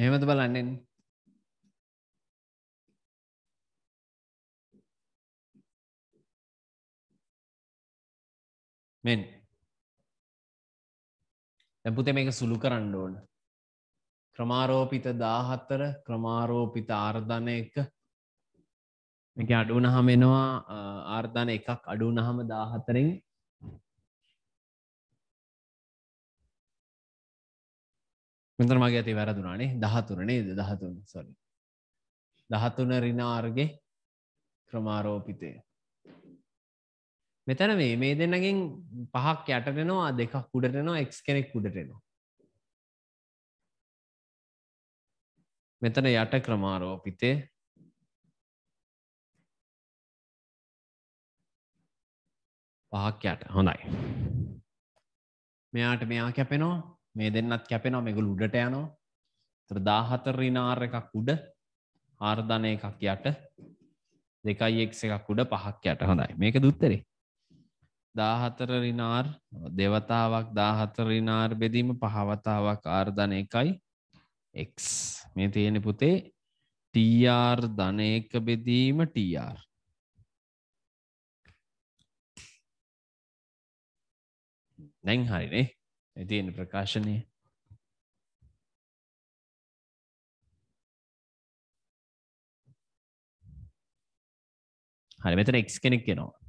මෙහෙමද බලන්නෙන් මෙන් දැපුතේ මේක සුළු කරන්න ඕන ක්‍රමාරෝපිත දාහත්තර ක්‍රමාරෝපිත ආර්ධන එක මේක අඩුනහම එනවා ආර්ධන එකක් අඩුනහම දාහතරෙන් මෙතන මගේ ඇති වැරදුනානේ දහතුර නේද දහතුන සොරි දහතුන රිනාර්ගේ ක්‍රමාරෝපිතය මෙතන මේ මේ දෙන්නගෙන් පහක් යටටෙනවා දෙකක් උඩටනවා එක්ස් කෙනෙක් උඩටෙනවා මෙතන යට ක්‍රමාරෝපිතය පහක් යට හොඳයි මෙයාට මෙයා කැපෙනවා මේ දෙන්නත් කැපෙනවා මේක උඩට යනවා. ඒතර 14 ඍණාර එකක් උඩ ආර්ධන එකක් යට 2x එකක් උඩ පහක් යට හොඳයි. මේකද උත්තරේ. 14 ඍණාර දෙවතාවක් 14 ඍණාර බෙදීම පහවතාවක් ආර්ධන එකයි x මේ තියෙන පුතේ TR ධන එක බෙදීම TR දැන් හරිනේ තියෙන ප්‍රකාශනය හරි මෙතන එක්ස් කෙනෙක් කෙනවා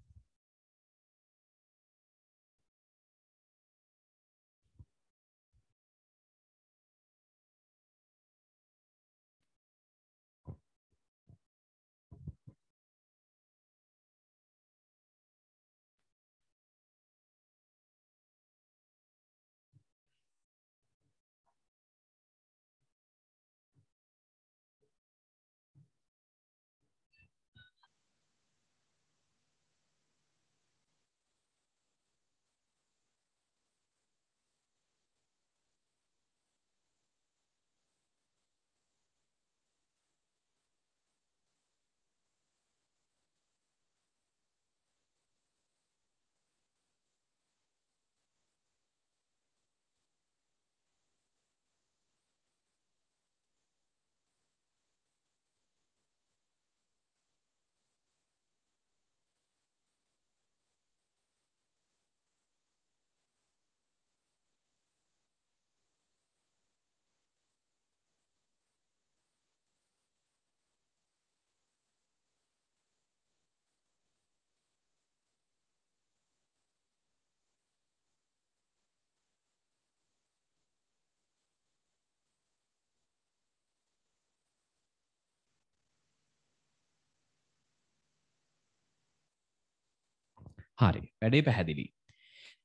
හරි වැඩේ පැහැදිලි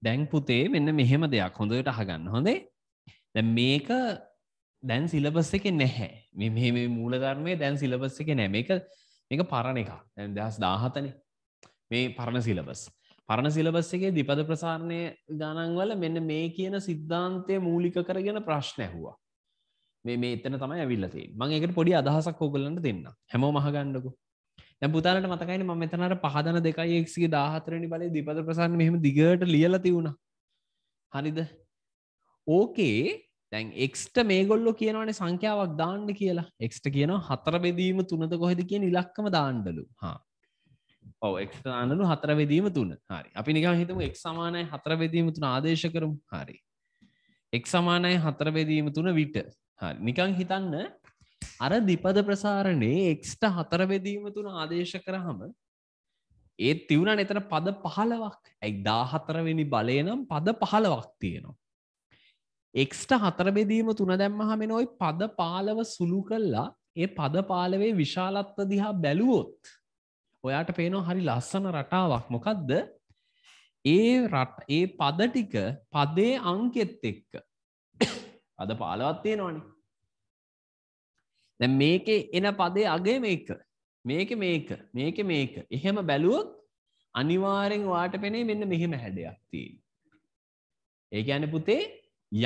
දැන් පුතේ මෙන්න මෙහෙම දෙයක් හොඳට අහගන්න හොඳේ දැ මේක දැන් සිලබස් එක නැහැ මෙ මේ මූලධර්මය දැන් සිලබස් එක නෑ මේක මේක පරණ එක දැන් දහස් දාහතන මේ පරණ සිලබස් පරණ සිලබස් එකේ දිපද ප්‍රසාරණය ගණන්වල මෙන්න මේ කියන සිද්ධාන්තය මූලික කරගෙන ප්‍රශ්න ඇහුවා මේ මේ එතන තමයි ඇවිල්ලතේ මං එකට පොඩි අදහසක් ඕගලන්ට දෙන්න හැමෝ මහගණ්ඩකු දැ පුතාලට මතකයින ම මෙතනට පහදන දෙකයි එක්ගේ දාහතරනි බලේ දිපද ප්‍රසන්න මෙහම දිගට ලියලති වුණ හරිද ඕකේ තැන් එක්ට මේ ගොල්ලො කියනවන සංඛ්‍යාවක් දාන්න කියලා එක්ට කියන හතර බෙදීම තුනද කොහෙද කිය ඉලක්කම දාණ්ඩලු හා ඔව එක්ානලු හතර වෙදීම තුන හරි අපි නිකා හිතම එක් සමානය හතර වෙදීම තුන ආදේශ කරම් හරි එක් සමානය හතර වෙදීම තුන විට හරි නිකං හිතන්න අර දිපද ප්‍රසාරණයේ එක්ට හතරවෙදීම තුන ආදේශ කරහම ඒත් තිවුණ එතන පද පහලවක් ඇයි දාහතරවෙනි බලය නම් පද පහලවක් තියෙනවා. එක්ට හතරබෙදීම තුන දැම්මහම නොයි පද පාලව සුළු කල්ලා ඒ පද පාලවේ විශාලත්ව දිහා බැලුවොත් ඔයාට පේනෝ හරි ලස්සන රටාවක් මොකක්ද ඒ රට ඒ පද ටික පදේ අංකෙත් එක්ක අද <coughs> පාලවත් තියෙනවානේ දැ මේකේ එන පදේ අගේ මේක මේක මේක මේක මේක එහෙම බැලුවොත් අනිවාරෙන් වාට පෙනේ මෙන්න මෙහෙම හැඩයක් තිී. ඒක ඇන පුතේ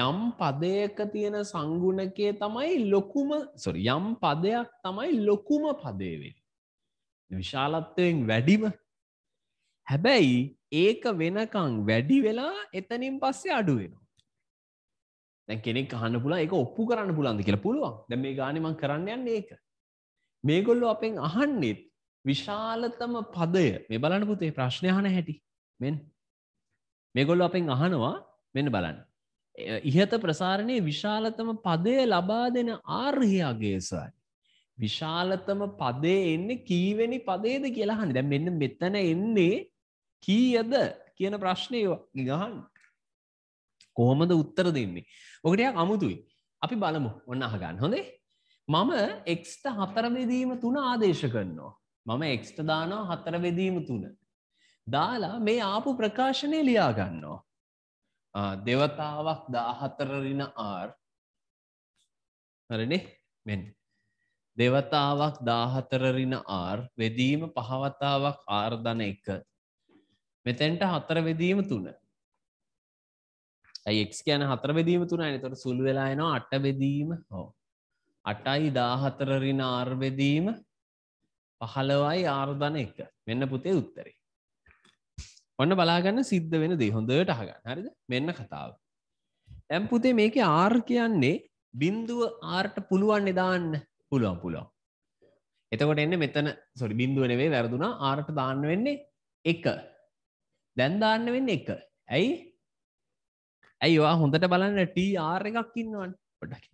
යම් පදයක තියෙන සංගුණකය තමයි ලොකුම සොරි යම් පදයක් තමයි ලොකුම පදේවෙන්. විශාලත්වයෙන් වැඩිම හැබැයි ඒක වෙනකං වැඩි වෙලා එතනින් පස්සේ අඩුවෙනවා. දැ කෙනෙක් අහන්න පුලා එක ඔප්පු කරන්න පුලන්ද කියලා පුළුවන් දැ මේ ගානමන් කරන්න යන්න ඒක මේගොල්ලො අපෙන් අහන්නෙත් විශාලතම පදය මේ බලන්න පුතේ ප්‍රශ්නය අහන හැටි මෙන් මේගොල්ලො අපෙන් අහනවා මෙන්න බලන්න ඉහත ප්‍රසාරණය විශාලතම පදය ලබා දෙන ආර්හයාගේ සයි විශාලතම පදේ එන්න කීවෙනි පදේද කියලා හන්න දැ මෙන්න මෙතන එන්නේ කීයද කියන ප්‍රශ්නය ගහන් කොහොමද උත්තර දෙන්නේ ඔකටයක් අමුතුයි අපි බලමු ඔන්න අහගන්න හොඳේ මම එක්ට හතරවෙදීම තුන ආදේශ කරනවා මම එක්ට දානවා හතරවෙදීම තුන දාලා මේ ආපු ප්‍රකාශනය ලියාගන්නවා දෙවතාවක් දාහතරරින ආර් හරනේ මෙන් දෙවතාවක් දාහතරරින ආර් වෙදීම පහවතාවක් ආර්ධන එක මෙතැන්ට හතරවෙදීම තුන ඇයික් කියන හතර බෙදීම තුන ඇනිතොට සුළු වෙලායන අට බෙදීම හෝ අටයි දාහතරරින ආර්බෙදීම පහළවයි ආර්ධන එක මෙන්න පුතේ උත්තරේ ඔන්න බලාගන්න සිද්ධ වෙන දේ හොඳට අහගන්න හරිද මෙන්න කතාව ඇම් පුතේ මේක ආර් කියන්නේ බින්දුව ආර්ට පුළුවන් එදාන්න පුළුවන් පුළුවන් එතකොට එන්න මෙතන සොරි බින්දුව නෙවේ වැරදුනා ආර්ට දාන්න වෙන්නේ එක දැන් දාන්න වෙන්න එක ඇයි ඇයිවා හොඳට බලන්න ටR එකක් ඉන්නවන් පොඩක්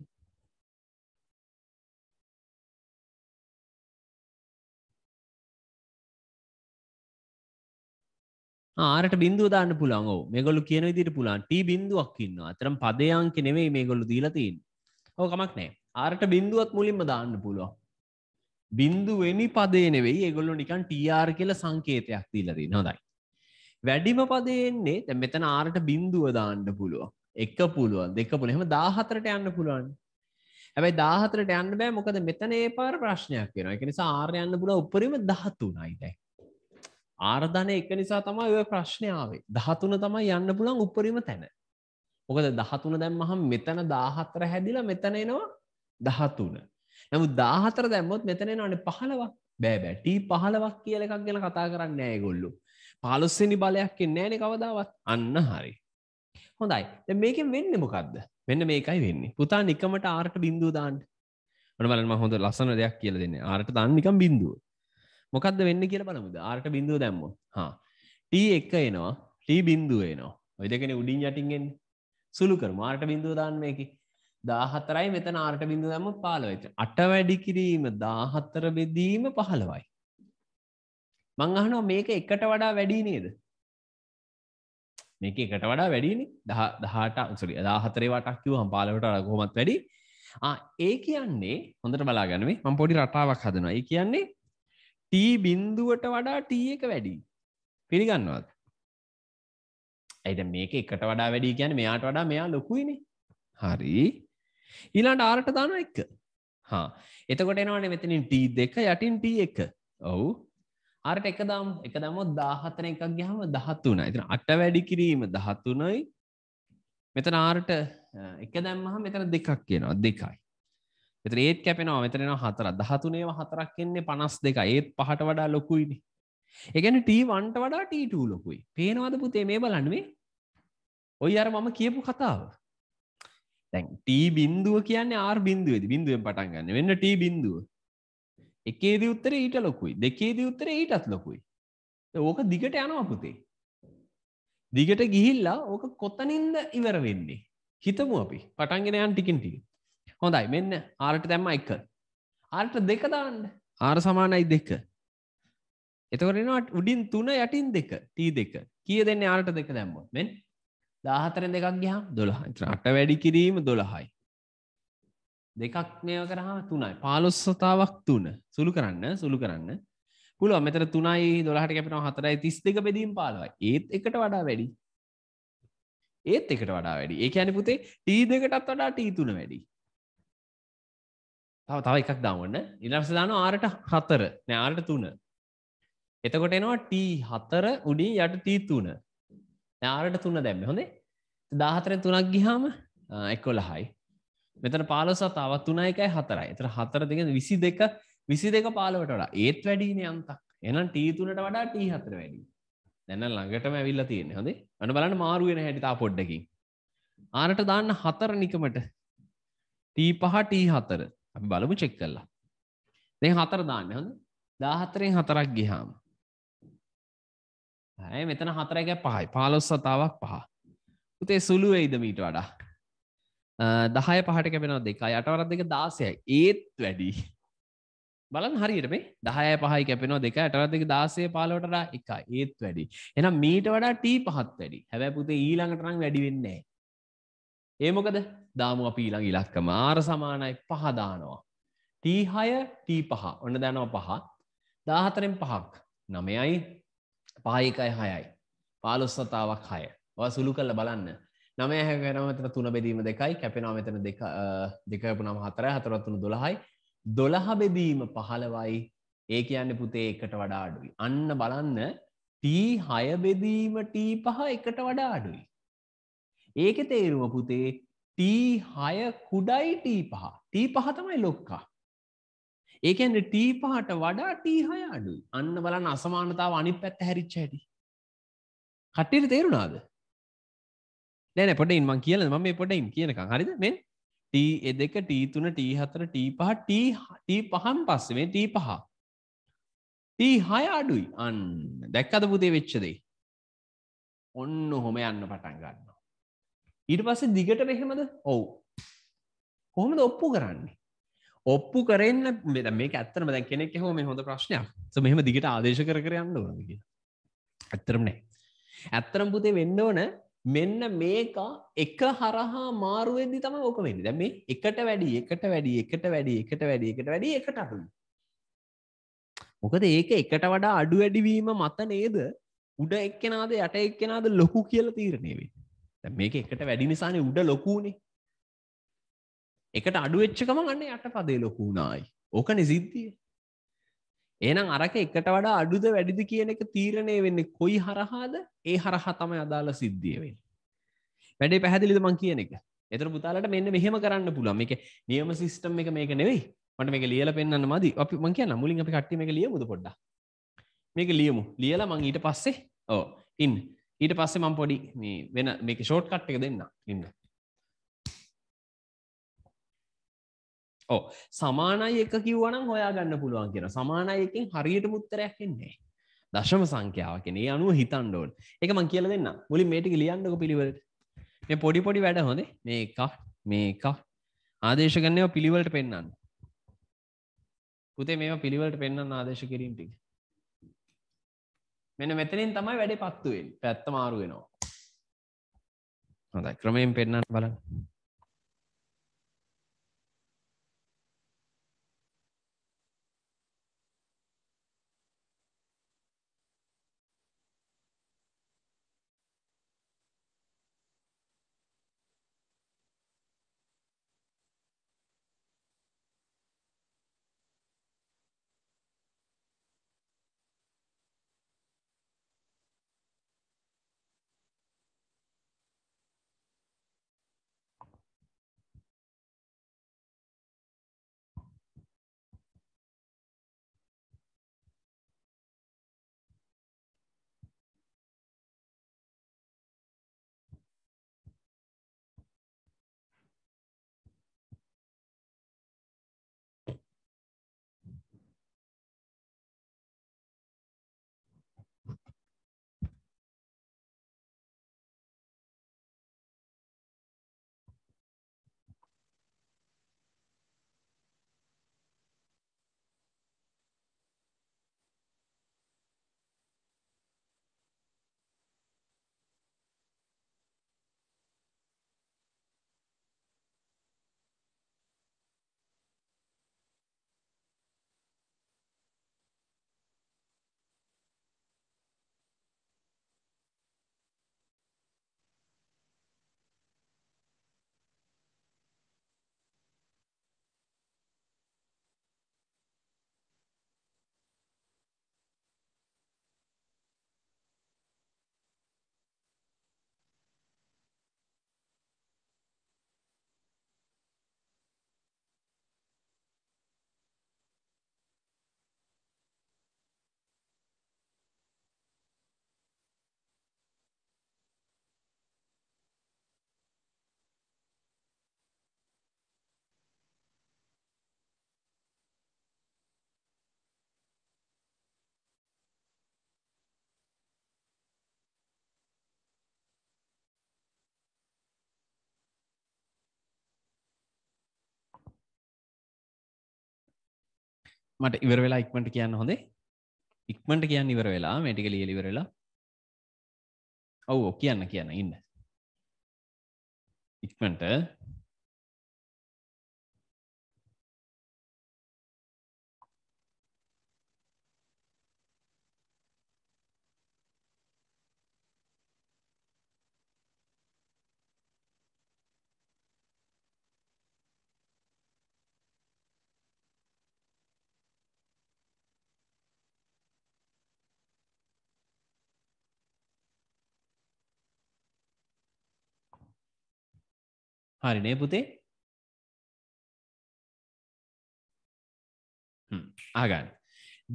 ආරට බින්දුව දාන්න පුළන් ඕ මේගොල්ලු කියන විදිට පුළන් ටී බින්දුවක් ඉන්න අතරම් පදයංක නෙවෙයි මේගොල්ලු දීලතින් ඕ කමක් නෑ ආරට බින්දුවත් මුලින්ම දාන්න පුළුවන් බින්දුවනි පදේ නෙවෙයි ඒගොල්ලු නිකන් ටR කියල සංකේතයක් දීලදී නොදයි වැඩිම පදයන්නේ තැ මෙතන ආරට බින්දුව දාන්න පුළුව එක පුළුවන් දෙක පුළහෙම දාහතරට යන්න පුළුවන් ඇැයි දාහතරට යන්න බෑ මොකද මෙතන ඒ පාර ප්‍රශ්නයක් වෙන එක නිසා ආරයන්න පුල උපරිම දහතුනයි දැ ආර්ධන එක නිසා තමයි ඔය ප්‍රශ්නාවේ දහතුන තමයි යන්න පුළන් උපරිම තැන මොකද දහතුන දැම් මහම් මෙතන දාහත්තර හැදිලා මෙතන එනවා දහතුන නමු දාහතර දැම්මොත් මෙතන අන පහලවක් බෑබැටී පහලවක් කියල එකක් ගැන කතා කරන්න ඇයගොල්ලු පාලොස්සනි බලයක් එන්නෑන කවදාවත් අන්න හරි. හොඳයි මේක වෙන්න මොකක්ද වෙන්න මේකයි වෙන්නේ පුතා නිකමට ආරට බින්දූ දාන්ට ඕන බලන්න හොඳ ලස්සන දෙයක් කියල දෙන්න ආරට දාන්න නිකම් බින්දුව මොකක්ද වෙන්න කියල බලමුද ආරට බින්දුව දැම්ම හා ටී එක එනවා ටී බින්දුවේනවා ඔය දෙකන උඩින් යටින්ගෙන් සුළු කර මාර්ට බින්දුව දාන්නයකි දාහතරයි මෙතන ආර්ට බින්දුව දැම පාලවෙච අට වැඩි කිරීම දාහත්තර බෙදීම පහළවයි මං අහනෝ මේක එකට වඩා වැඩි නේද මේක එකට වඩා වැඩිනි දහට සුරි දාහතරේ වටක් කිව හම් පාලවට රගොමත් වැඩි ඒ කියන්නේ හොඳට බලා ගැනවේ මං පොඩි රටාවක් හදනවා ඒ කියන්නේ ටී බින්දුවට වඩා ටී එක වැඩි පිළිගන්නවත් ඇයිද මේක එකට වඩා වැඩි කියන මෙයාට වඩා මෙයා ලොකුයිනි හරි ඊලාට ආරට දාන එක හා එතකොට එනවනේ මෙතනින් ටී දෙක යටින් ටී එක ඔවු අරට එක දම් එක දමොත් දාහතන එකක් ගහම දහත්තුන එතන අට වැඩි කිරීම දහත්තුනයි මෙතන ආරට එක දැම්මහ මෙතන දෙකක් කියනවා දෙකයි එතන ඒත් කැපෙනවා මෙතනෙන හතර දහතුනේව හතරක් කියන්නේ පනස් දෙක ඒත් පහට වඩා ලොකුයිනි එකන ටීවන්ට වඩා ටීටූ ලොකුයි පේනවාද පුතේ මේ බලන්නුවේ ඔයි අර මම කියපු කතාව තැන් ටී බින්දුව කියන්නේ ආර් බින්දුවද බින්දුවෙන් පටන්ගන්න වෙන්න ටී බින්දුව එකේ දවුත්තර ඊට ලොකුයි දෙකේ දවුත්තර ඊටත් ලොකුයි ඕක දිගට යනවා පුතේ දිගට ගිහිල්ලා ඕක කොත්තනින්ද ඉවර වෙන්නේ හිතමු අපි පටන්ගෙන යන් ටිකින් ටික හොඳයි මෙන්න ආරට දැම්ම එක ආරට දෙක දාන්න ආර සමානයි දෙක එතකරෙනවා උඩින් තුන යටින් දෙක ටී දෙක කිය දෙන්නේ ආරට දෙක දැම්මොත් මෙන් දාහතරෙන් දෙකක් ගහම් දොළහ අට වැඩි කිරීම දොළහයි දෙකක් මේව කරහා තුනයි පාලොස් සතාවක් තුන සුළු කරන්න සුළු කරන්න පුළුව මෙතර තුනයි දොළහට කැපෙනවා හතරයි තිස් දෙක බෙදීම් පාලවයි ඒත් එකට වඩා වැඩි ඒත් එකට වඩා වැඩි ඒ ඇන පුතේ ටී දෙකටත් වඩා ටී තුන වැඩි තව තව එකක් දවන්න ඉලස දාන ආරට හතර නෑආරට තුන එතකොට එනවා ටී හතර උඩින් යට ටී තුන නෑආරට තුන්න දැම්ම හොඳේ දාහතර තුනක් ගිහාම එකොල හයි මෙතන පාලසත් තවත් වනා එකයි හතරයි එතර හතර දෙක විසි දෙක විසි දෙක පාලවට වඩා ඒත් වැඩීන අන්තක් එනම් ටීතුනට වඩා ටී හතර වැඩි දැන්න ළඟටම ඇවිල්ල තියෙන හොඳේ අන බලන්න මාරුවෙන හැටිතා පොඩ්ඩකින් ආනට දාන්න හතර නිකමට ටී පහ ටී හතර අපි බලමු චෙක් කල්ලා දෙ හතර දාන්න හොඳ දාහතරෙන් හතරක් ගිහාම ඇ මෙතන හතරක පහයි පාලොස් සතාවක් පහ උතේ සුළු වෙයිද මීට වඩා දහය පහට කැපෙනවා දෙකයි අටවරත් දෙක දාසයයි ඒත් වැඩි බලන් හරියට මේ දහය පහයි කැපෙනවා දෙක ඇටවත් දෙක දාසය පාලවටරා එක ඒත් වැඩි එනම් මීට වඩා ටී පහත් වැඩි හැබැ පුතේ ඊළඟටනම් වැඩි වෙන්නේ ඒමොකද දාම අපි ඊළඟ ඉලක්කම ආර සමානයි පහදානවා ටීහය ටී පහ ඔන්න දැනවා පහ දාහතරෙන් පහක් නමයයි පායකයි හයයි පාලොස්සතාවක් හය ඔ සුළු කල්ල බලන්න නමය හැකනමතන තුන බෙදීම දෙකයි කැපෙනවා මෙතන දෙකපු නම් හතර හතරත්තුන දොළහයි දොළහ බෙදීම පහළවයි ඒ කියන්න පුතේ එකට වඩා අඩුයි. අන්න බලන්න ටී හයබෙදීම ටී පහ එකට වඩා අඩුයි. ඒක තේරුම පුතේ ටී හය කුඩයි ටී පහ ටී පහ තමයි ලොක්කා. ඒකන්න ටී පහට වඩා ටී හය අඩුයි අන්න බලන්න අසමානතාව අනි පැත්ත හැරිච්ච හැටි. කට්ටිට තේරුණාද නෑන පොඩයින් මං කියල ම මේ පොඩයින් කියනකං හරිද මෙ ටී එදක ටීතුන ටී හතර ටී පහ ටී පහන් පස්සවේ ටී පහ ටී හය අඩුයි අන්න දැක් අද පුදේ වෙච්චදේ ඔන්න හොම යන්න පටන් ගන්න ඊට පස්සේ දිගට මෙහෙමද ඔවු කොහොමද ඔප්පු කරන්නේ ඔප්පු කරන්න මෙ මේ ඇත්තන දැ කෙනෙක් හෝ මේ හොඳ ප්‍රශ්නයක් මෙහෙම දිගට ආදේශ කර කරයන්න ඕන කියලා ඇත්තරම් නෑ ඇත්තරම් පුතේ වෙන්න ඕන මෙන්න මේක එක හරහා මාරුවෙදදි තම ඕක වෙන්න දැ මේ එකට වැඩි එකට වැඩි එකට වැඩි එකට වැඩි එකට වැඩි එකට අඩු මොකද ඒක එකට වඩා අඩු වැඩිවීම මත නේද උඩ එක්කෙනද යට එක්කෙනද ලොකු කියල තීරණයවේ මේක එකට වැඩි නිසානේ උඩ ලොකුණේ එකට අඩුවෙච්චකම ගන්න යට පදේ ලොකුණයි ඕක නිසිද්ධිය ඒනම් අරක එකට වඩා අඩුද වැඩිදි කියන එක තීරණය වෙන්නේ කොයි හරහාද ඒ හරහා තමයි අදාළ සිද්ධියවෙන් වැඩේ පැහැදිලිද මං කියන එක එතර පුතාලට මෙන්න මෙහෙම කරන්න පුළන් එක නියම සිිස්ටම් එක මේක නෙවෙයි මට මේක ලියල පෙන්න්න මදි අපි මං කියන්න මුලින් අපි කට්ටි එක ලියමුද පොඩ්ඩ මේක ලියමු ලියලා මං ඊට පස්සේ ඕ ඉන් ඊට පස්සේ මං පොඩි මේ වෙන මේක ෂෝට් කට් එක දෙන්න ඉන්න ඕ සමානයි එක කිව්වනම් හොයා ගන්න පුළුවන් කියෙන සමානයකින් හරියට මුත්තරයක් එන්නේ දශම සංඛ්‍යාව කෙනේ අනුව හිතන්ඩෝන් එක මං කියල දෙන්න මුලින් මේටික ලියන්නක පිළිවට මේ පොඩි පොඩි වැඩ හොඳ මේ එකක් මේ එකක් ආදේශ කරන්නව පිළිවලට පෙන්න්න පුතේ මේම පිළිවලට පෙන්න්න ආදේශ කිරීම ටික මෙන මෙතනින් තමයි වැඩ පත්තුවෙන් පැත්ත මාරුවෙනවා හොඳයි ක්‍රමයෙන් පෙන්න්න බලන්න මට ඉවර වෙලා ඉක්මට කියන්න හොඳේ ඉක්මට කියන්න ඉවර වෙලා මටික ලියලිවර වෙලා ඔව් කියන්න කියන්න ඉන්න ඉක්මට හරිනේ පුතේ ආගන්න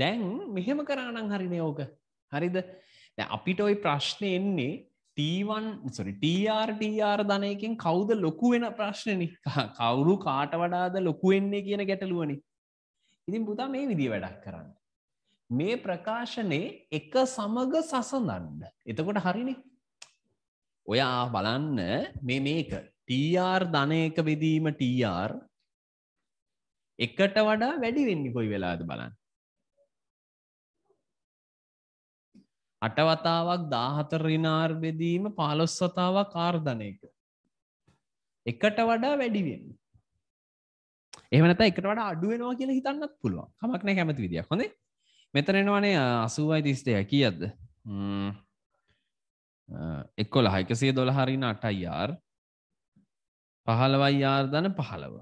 දැන් මෙහෙම කරානම් හරින ඕක හරිද අපිට ඔයි ප්‍රශ්න එන්නේ T1 sorry TR TR ධනයකින් කවුද ලොකු වෙන ප්‍රශ්නනි <laughs> කවුරු කාට වඩාද ලොකු වෙන්නේ කියන ගැටලුවනි ඉතින් පුතා මේ විදිහ වැඩක් කරන්න මේ ප්‍රකාශනයේ එක සමග සසඳන්න එතකොට හරිනේ ඔයා බලන්න මේ මේක ටර් ධන එක බෙදීම ටර් එකට වඩා වැඩි වෙන්න කොයි වෙලාද බලන්න අටවතාවක් දාහතරරිනාර් බෙදීම පාලොස් සතාවක් කාර්ධන එක එකට වඩා වැඩිවෙන්න එමනත එකට වඩ අඩුවෙනවා කියලා හිතන්නත් පුළුවන් කමක්න කැමති විදිිය හොඳේ මෙතනෙනවානේ අසුවයි තිස්ටය කියද්ද එක්කොල හයිකසේ දොළ හරින අටයියාර් පහළවයි ආර්ධන පහළව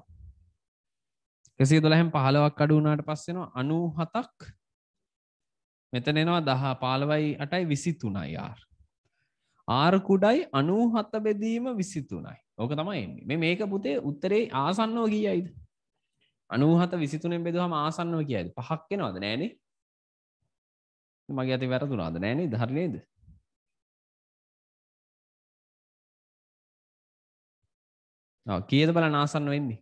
එකසේ දොළහැම් පහළවක් අඩුනාට පස්සෙනවා අනූ හතක් මෙතනෙනවා දහ පාලවයි අටයි විසි තුනයි යාර් ආර්කුඩයි අනූ හත්ත බෙදීම විසි තුනයි ඕක තමයි එන්නේ මේක පුතේ උත්තරේ ආසන්නෝ කියයිද අනූහත විසිතුනෙන් බෙදහම ආසන්නව කියයිද පහක් කෙනවද නෑනේ මගේ ඇති වැරදුනාද නෑනේ ධර්නයද කියද බල නාසන්න වෙන්නේ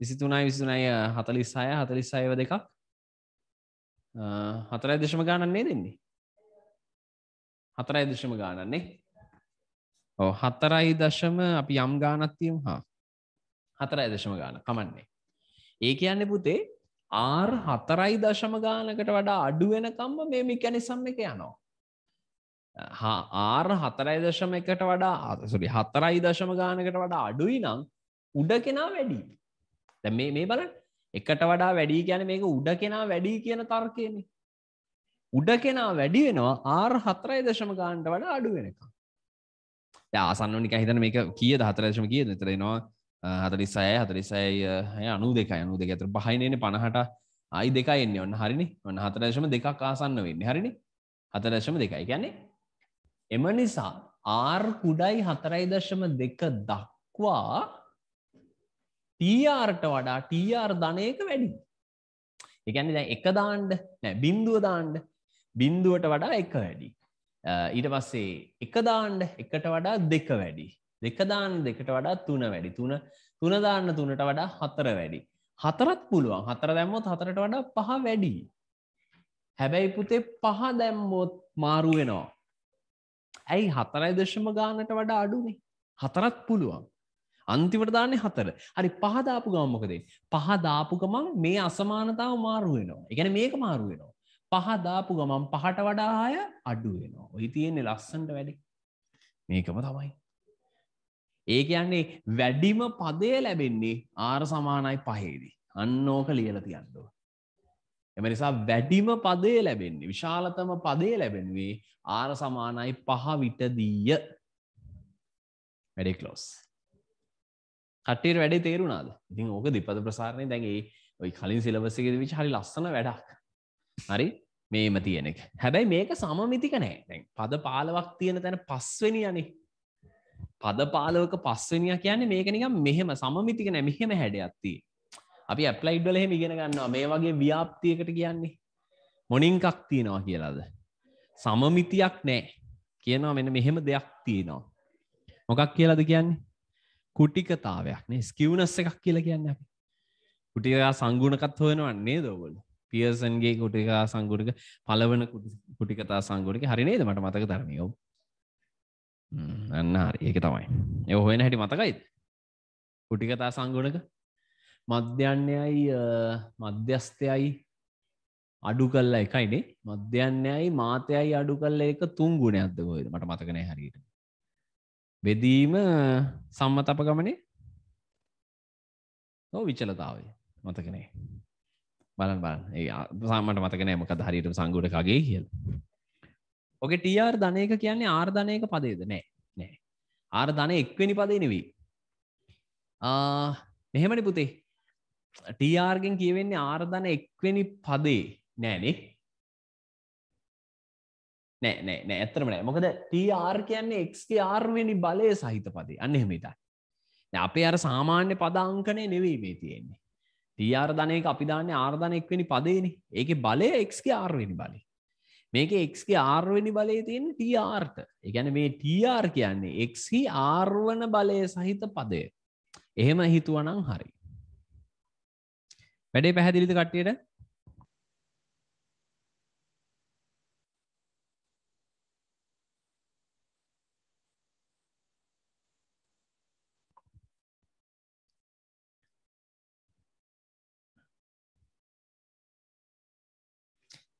විසිතුනයි විසිතුනයි හතලිස්සාය හතලිස්සායව දෙකක් හතරයි දශම ගානන්නේ දෙන්නේ හතරයි දශම ගානන්නේ ඕ හතරයි දශම අපි යම් ගානත්තියම් හා හතරයි දශම ගාන කමන්නේ ඒ කියන්න පුතේ ආර් හතරයි දශම ගානකට වඩා අඩුවෙනකම්ම මේ මිකැනිසම් එක යනවා හා ආර් හතරයි දශම එකට වඩා ආසරි හතරයි දශම ගානකට වඩා අඩුයි නම් උඩ කෙනා වැඩි දැ මේ මේ බලන්න එකට වඩා වැඩි ගැන මේක උඩ කෙනා වැඩි කියන තර්කයනේ උඩ කෙනා වැඩි වෙනවා ආර් හතරයි දශම ගාන්ට වඩ අඩු වෙනක ආසන්නනික හිතන මේක කිය හතරදශම කිය තරෙනවා හතරි සෑ හතරි සෑය අනු දෙක අනු දෙක ඇතර පහයිනන පණහට අයි දෙක එන්න ඔන්න හරිනි ඔන්න හතරදශම දෙකක් ආසන්න වෙන්න හරිනි හතරදශම දෙකයි කියන්නේ එම නිසා R කුඩයි හතරයි දශම දෙක දක්වා TRට වඩා TR ධනයක වැඩි. එකන්නේ දැන් එක දාණ්ඩ නෑ බින්දුව දාණ්ඩ බින්දුවට වඩා එක වැඩි. ඊට පස්සේ එක දාණ්ඩ එකට වඩා දෙක වැඩි. දෙක දාන්න දෙකට වඩා තුන වැඩි. තුන තුන දාන්න තුනට වඩා හතර වැඩි. හතරත් පුළුවන්. හතර දැම්මොත් හතරට වඩා පහ වැඩි. හැබැයි පුතේ පහ දැම්මොත් මාරු වෙනවා. ඇයි හතරයි දශම ගානට වඩා අඩුනේ හතරත් පුළුවන් අන්තිවට දාන්නේ හතර හරි පහදාපු ගම්මකදේ පහදාපු ගමන් මේ අසමානතාව මාරුවෙනවා එකන මේක මාරුවෙනවා පහදාපු ගමන් පහට වඩාය අඩුවෙනවා ඔහි තියෙන්නේ ලස්සන්ට වැඩි මේකම තමයි ඒ කියන්නේ වැඩිම පදය ලැබෙන්නේ ආර සමානයි පහේදී අන්න ඕක ලියල තියන්නවා එම නිසා වැඩිම පදය ලැබෙන්නේ විශාලතම පදය ලැබෙන්වේ ආර සමානයි පහ විටදීය වැඩි කලෝස් කටේ වැඩ තේරුණාද ඉතින් ඕක දෙපද ප්‍රසාරණය දැන්ගේ ඔයි කලින් සිලබසකද විච හරි ලස්සන වැඩක් හරි මේම තියෙනෙක් හැබැයි මේක සමමිතික නෑ දැන් පද පාලවක් තියෙන තැන පස්වෙනි යනි පද පාලවක පස්වෙනිය කියන්නේ මේක නිකම් මෙහෙම සමමිතික නෑ මෙහෙම හැඩයක්ත්තිී අපි ඇප්ලයිඩ්වල එහෙම ඉගෙන ගන්නවා මේ වගේ ව්‍යාප්තියකට කියන්නේ මොනින්කක් තියෙනවා කියලාද සමමිතියක් නෑ කියනවා මෙන මෙහෙම දෙයක් තියෙනවා මොකක් කියලාද කියන්නේ කුටිකතාවයක් නේ ස්කිවනස් එකක් කියලා කියන්න අපි කුටිකා සංගුණකත් හොයනවන්නේ දොවල පියසන්ගේ කුටිකා සංගුණක පලවන කුටිකතා සංගුණක හරිනේද මට මතක තරමියෝ අන්න හරි ඒක තමයි එ හොයෙන හැටි මතකයිද කුටිකතා සංගුණක මධ්‍යන්නයයි මධ්‍යස්ථයයි අඩු කල්ලා එකයිනේ මධ්‍යන්නයයි මාතයයි අඩු කල්ල එක තුන් ගුණයක් දකොයිද මට මතකනය හරිට බෙදීම සම්මත අප ගමනේ නො විචලතාවය මතකනේ බලන් බල ඒ සාමට මතකනෑ මොක හරිට සංගුට කගේ කියල ඔක ටර් ධනයක කියන්නේ ආර්ධනයක පදේද නෑ නෑ ආර්ධනය එක්වනි පදේ නෙවී මෙහෙමනි පුතේ ටආර්ගෙන් කියවෙන්නේ ආර්ධන එක්වෙනි පදේ නෑනේ නෑ නෑ නෑ ඇතරම නෑ මොකද ටආර් කියන්නේ එක්ගේ ආර්වෙනි බලය සහිත පදේ අන්න එහෙමතයි අපේ අර සාමාන්‍ය පදාංකනය නෙවී මේ තියෙන්නේ ටආර්ධනයක අපි දාන්නේ ආර්ධන එක්වෙනි පදේනේ ඒක බලය එක්ගේ ආර්වෙනි බලේ මේක එක්ගේ ආර්වෙනි බලය තියෙන ටආර්ත එකැන මේ ටආර් කියන්නේ එක්හි ආර්වන බලය සහිත පදය එහෙම හිතුවනං හරි වැඩේ පැහැදිලිද කට්ටියට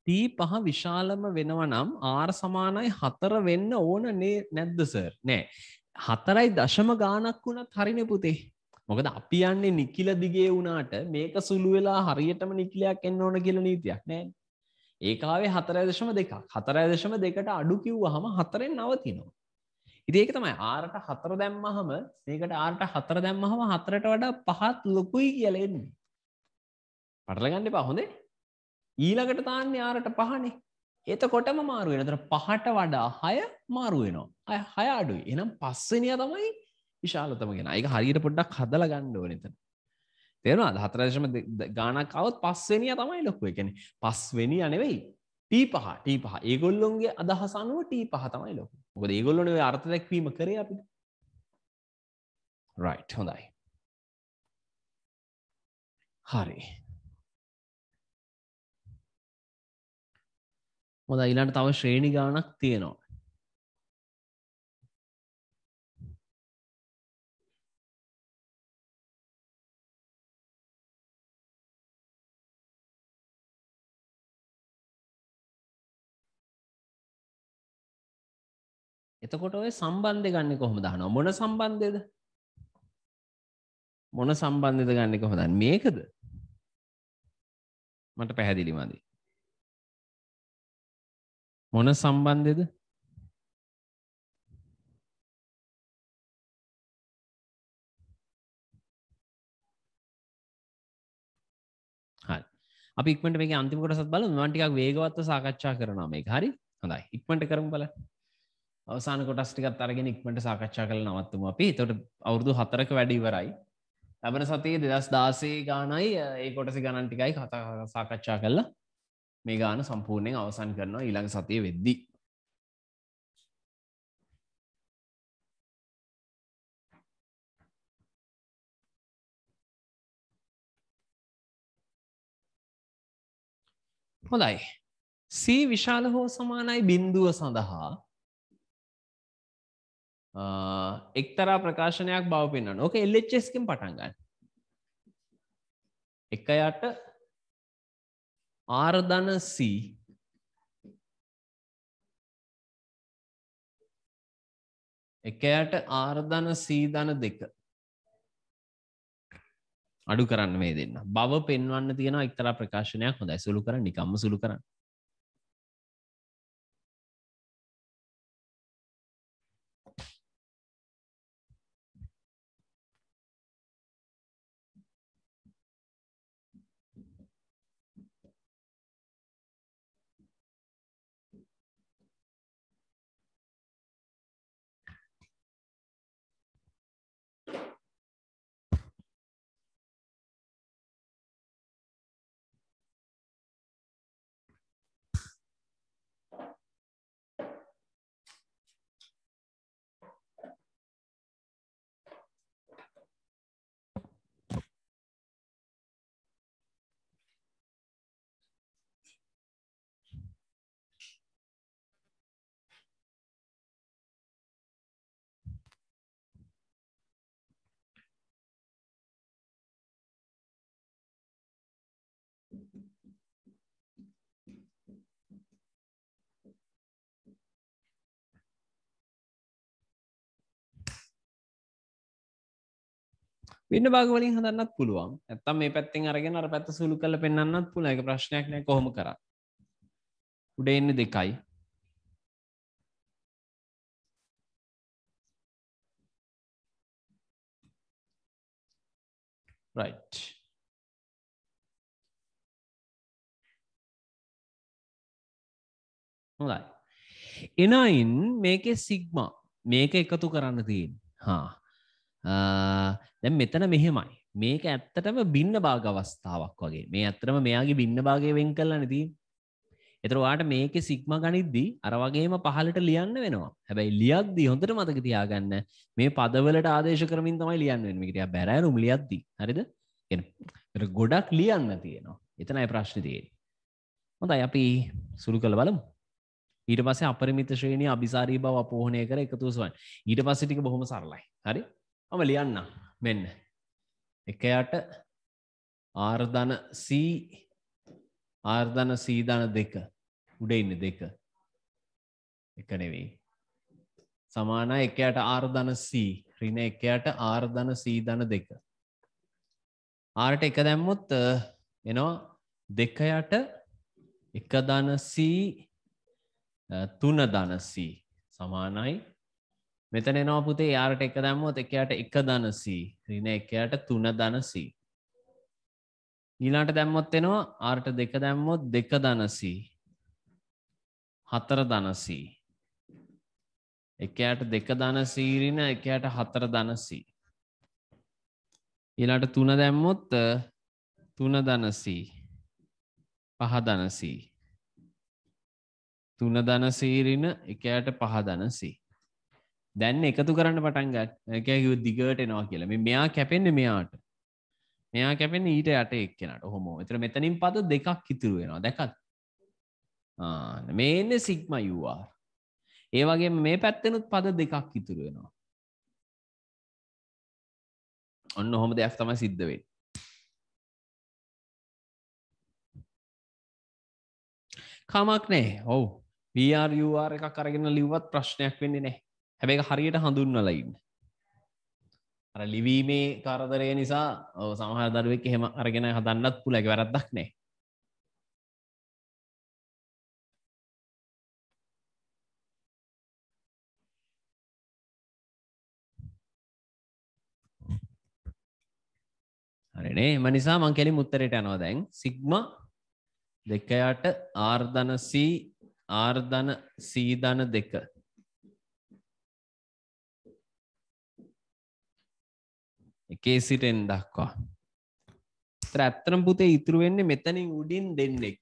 තී පහ විශාලම වෙනව නම් ආර් සමානයි හතර වෙන්න ඕන නේ නැද්ද සර් නෑ හතරයි දශම ගානක් වුණත් හරින පුතේ මොකද අපි යන්නේ නිකිල දිගේ වුණාට මේක සුළු වෙලා හරියටම නිකිලයක් එන්න ඕන කියල නීතියක් නෑ ඒකාවේ හතරදශම දෙක හතරදශම දෙකට අඩු කිව්වහම හතරෙන් නවතිනවා. ඉදිඒක තමයි ආරට හතර දැම්මහම ඒකට ආරට හතර දැම්මහම හතරට වඩා පහත් ලොකුයි කියලෙන්නේ. පටලගන්න පහොඳේ ඊළඟට තාන්නේ ආරට පහනේ එතකොටම මාරුවෙන තර පහට වඩා හය මාරුවෙනවා අය හය අඩුයි එනම් පස්සනිය තමයි විශාලතම ගෙන එක හරියට පොඩ්ඩක් හදල ගන්න ඕන එතන තේරුණා හතරදශම ගානකවත් පස්වෙනිය තමයි ලොක්ක එකන පස්වෙනි අනෙවෙයි ටී පහ ටී පහ ඒගොල්ලොන්ගේ අදහසනුව ටී පහ තමයි ලොක ොද ඒගොල්ලොන අර්ථ දැක්වීම කර අපිට රයි් හොඳයි හරි හොඳ ඊලාට තව ශ්‍රේණි ගානක් තියෙනවා එතකොට ඔය සම්බන්ධය ගන්න කොහොම දහනවා මොන සම්බන්ධයද මොන සම්බන්ධයද ගන්න කොහොමදන් මේකද මට පැහැදිලි මදි මොන සම්බන්ධයද අපි ඉක්මට මේ අන්තිමකට සත් බල මටිකක් වේගවත්ව සාකච්ඡා කරනම මේ හරි හොඳයි ඉක්මට කරම් බල අවසාන කොටස්ටිකත් අරගෙන ඉක්මට සාකච්ඡා කළ නවත්තුම අපි තොට අවුරදු හතරක වැඩිවරයි ලබන සතියේ දෙදස් දාසේ ගානයි ඒ කොටසි ගණන්ටිකයි කතා සාකච්ඡා කල්ලා මේ ගාන සම්පූර්ණයෙන් අවසන් කරනවා ඊළඟ සතිය වෙද්දී හොඳයි සී විශාල හෝ සමානයි බින්දුව සඳහා එක්තරා ප්‍රකාශනයක් බව පෙන්න්න ඕක එල්ලච්චස්කින් පටන්ගන්න එකයට ආර්ධන සී එකයට ආර්ධන සීධන දෙක අඩු කරන්න මේ දෙන්න බව පෙන්වන්න තියෙන එක්තර ප්‍රකාශනයක් හොඳයි සුළු කර නිකම්ම සුළු කරන්න වෙන්න භාගවලින් හඳන්නත් පුළුවන් ඇත්තම් මේ පැත්තෙන් අරගෙන අර පැත්ත සුළු කල පෙන්න්නත් පුළ එක ප්‍රශ්නයක් නෑ කොහොම කර උඩ එන්න දෙකයි right හොඳයි එනයින් මේකේ සිග්ම මේක එකතු කරන්න තියෙන් හා දැන් මෙතන මෙහෙමයි මේක ඇත්තටම බින්න භාග අවස්ථාවක් වගේ මේ ඇත්තරම මෙයාගේ බින්න භාගය වෙන් කරලා නති එතරවාට මේක සික්ම ගනිද්දී අරවගේම පහලට ලියන්න වෙනවා හැබැයි ලියද්දී හොඳට මතක තියාගන්න මේ පදවලට ආදේශ කරමින් තමයි ලියන්න වෙන මිට බැරෑරුම් ලියද්දී හරිද ගොඩක් ලියන්න තියෙනවා එතනයි ප්‍රශ්න තියෙන් හොඳයි අපි සුළු කළ බලමු ඊට පස්සේ අපරිමිත ශ්‍රේණී අභිසාරී බව අපෝහණය කර එකතුසුවන් ඊට පස්සේ ටික බොහොම සරලයි හරි මම ලියන්න මෙන්න එකයට ආර්ධන සී ආර්ධන සීධන දෙක උඩඉන්න දෙක එක නෙවෙයි සමාන එකයට ආර්ධන සී රින එකයට ආර්ධන සීධන දෙක ආරට එක දැම්මුත් එනවා දෙකයට එක දනසී තුන දනසී සමානයි මෙතන එනවා පුතේ යාට එක දැම්මොත් එකයාට එක දනසී රින එකයාට තුන දනසී ඊලාට දැම්මොත් එනවා ආර්ට දෙක දැම්මොත් දෙක දනසී හතර දනසී එකයාට දෙක දනසීරින එකයාට හතර දනසී ඊලාට තුන දැම්මොත් තුන දනසී පහ දනසී තුන දනසීරින එකයට පහ දනසී දැන් එකතු කරන්න පටන්ගත් කැකිව දිගට එනවා කියලා මේ මෙයා කැපෙන්නේ මෙයාට මෙයා කැපෙන් ඊට යට එක්කෙනට හොම එතර මෙතනින් පද දෙකක් ඉතුරු වෙනවා දැකත් මේ එන්න සික්ම යුවාර් ඒ වගේ මේ පැත්තෙනුත් පද දෙකක් ඉතුරු වෙනවා ඔන්න හොම දෙයක් තම සිද්ධ වෙයි කමක් නෑ ඔවු පRUR එකක් අරගෙන ලිවත් ප්‍රශ්නයක් වෙන්නේ නෑ හැබැයි හරියට හඳුන්වලා ඉන්න අර ලිවීමේ කරදරය නිසා සමහර දරුවෙක් එහෙම අරගෙන හදන්නත් පුළැක වැරද්දක් නෑ හරිනේ එම නිසා මං කෙලින් උත්තරයට යනවා දැන් සිග්ම දෙකයට ආර්ධන සී ආර්ධන සීධන දෙක එකේ සිටෙන් දක්වා ඇත්තනම් පුතේ ඉතුරු වෙන්නේ මෙතනින් උඩින් දෙන්නෙක්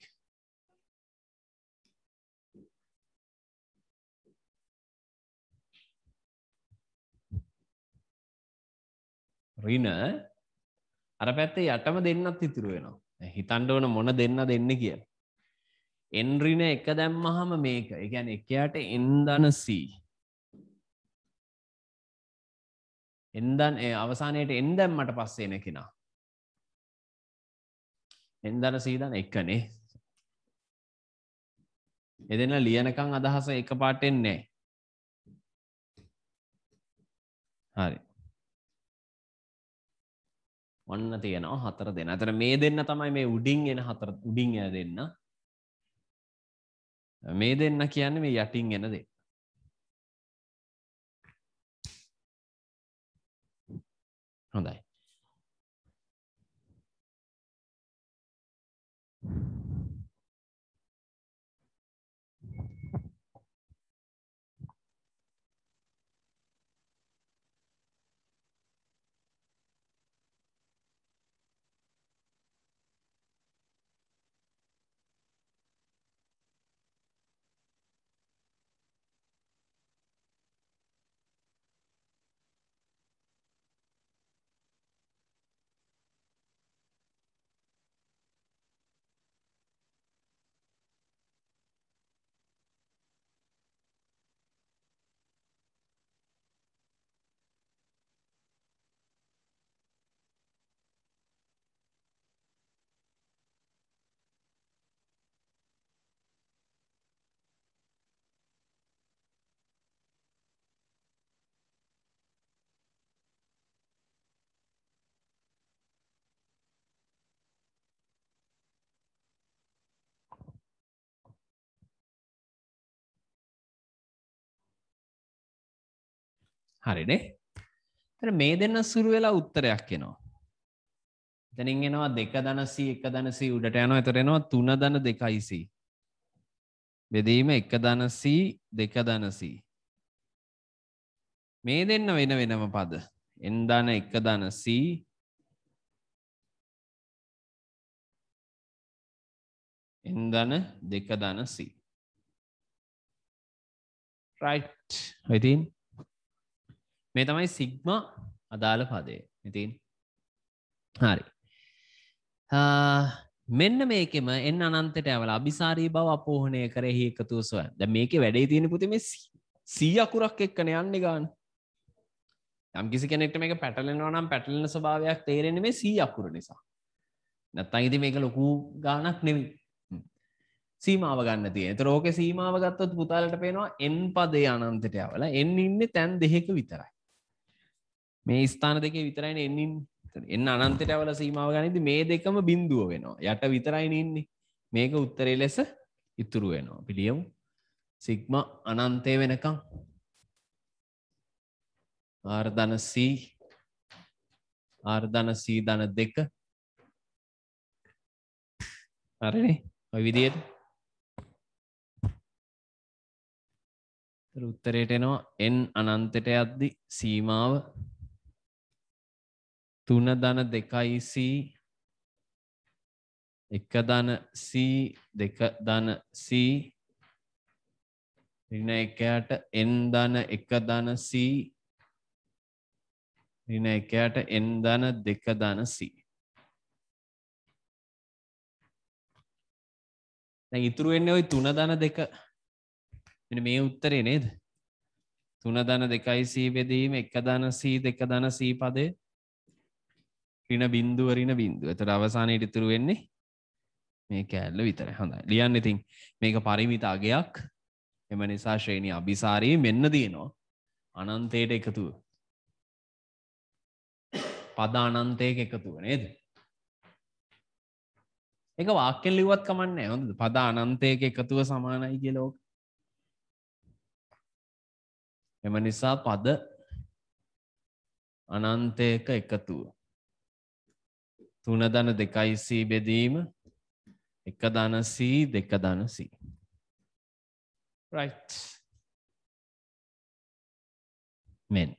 රින අර පැත්තේ යටම දෙන්නත් ඉතුරු වෙනවා හිතන්ඩ ඕන මොන දෙන්න දෙන්න කිය එන්රින එක දැම්මහම මේක එකැන එකයාට එන්දනසී එන්දන් අවසානයට එන්දැම්මට පස්සේ එන කෙනා. එන්දන සීදන එක්කනේ. එදෙන ලියනකං අදහස එක පාටෙන්නේ. හරි. ඔන්න තියෙනවා හතර දෙන අතර මේ දෙන්න තමයි මේ උඩින් එන හතර උඩින් එන දෙන්න මේ දෙන්න කියන්නේ මේ යටින් එන දෙන්න හොඳයි හරිනේ තර මේ දෙන්න සුරු වෙලා උත්තරයක් එනවා තැනින් එනවා දෙක දනසී එක දනසී උඩට යනවා එතරෙනවා තුන දන දෙකයිසි බෙදීම එක දනසී දෙක දනසී මේ දෙන්න වෙන වෙනම පද එන්දන එක දනසී එන්දන දෙක දනසී රයිට් ඉතින් මේ තමයි සිග්ම අදාළ පදය ඉතින් හරි මෙන්න මේකෙම එන්න අනන්තට ඇවල අභිසාරී බව අපෝහනය කරෙහි එකතුව සොය ද මේක වැඩේ තියෙන පුති මේ සී අකුරක් එක්කන යන්න ගාන්න යම්කිසි කෙනෙක්ට මේ පැටලෙනවා නම් පැටලෙන ස්භාවයක් තේරෙන මේ සී අකුර නිසා නැත්තන් ඉති මේක ලොකු ගානක් නෙවී සීමාව ගන්න තිය තරෝක සීමාව ගත්තොත් පුතාලට පේෙනවා එන් පදේ අනන්තට ඇවල එන්න ඉන්න තැන් දෙහෙක විතරයි මේ ස්ථාන දෙකේ විතරයින එන්නින් එන්න අනන්තයට ඇවල සීමාව ගනිද මේ දෙකම බින්දුව වෙනවා යට විතරයින ඉන්නේ මේක උත්තරේ ලෙස ඉතුරු වෙනවා පිළියමු සිග්ම අනන්තය වෙනකම් ආර්ධන සී ආර්ධන සී ධන දෙක අරනේ ඔය විදියට උත්තරයට එනවා එන් අනන්තයට යද්දි සීමාව තුන දන දෙකයි C එක දන C දෙක දන C ඍණ එකයට n දන එක දන C ඍණ එකයට n දන දෙක දන C දැන් ඉතුරු වෙන්නේ ওই 3 දන 2 මෙන්න මේ උත්තරේ නේද 3 දන 2යි C බෙදීම 1 දන C 2 දන C පදේ රින බින්දුව රින බින්දුව එතට අවසානයට ඉතුරු වෙන්නේ මේ කෑල්ල විතර හඳ ලියන්න ඉතින් මේක පරිමිත අගයක් එම නිසා ශ්‍රේණී අභිසාරී මෙන්න දයනවා අනන්තයට එකතුව පද අනන්තයක එකතුව නේද එක වාක්‍යෙන් ලිවත් කමන්න හොඳ පද අනන්තයක එකතුව සමානයි කියලෝක එම නිසා පද අනන්තයක එකතුව තුන දන දෙකයිසී බෙදීම එක දනසී දෙක දනසී. මෙන්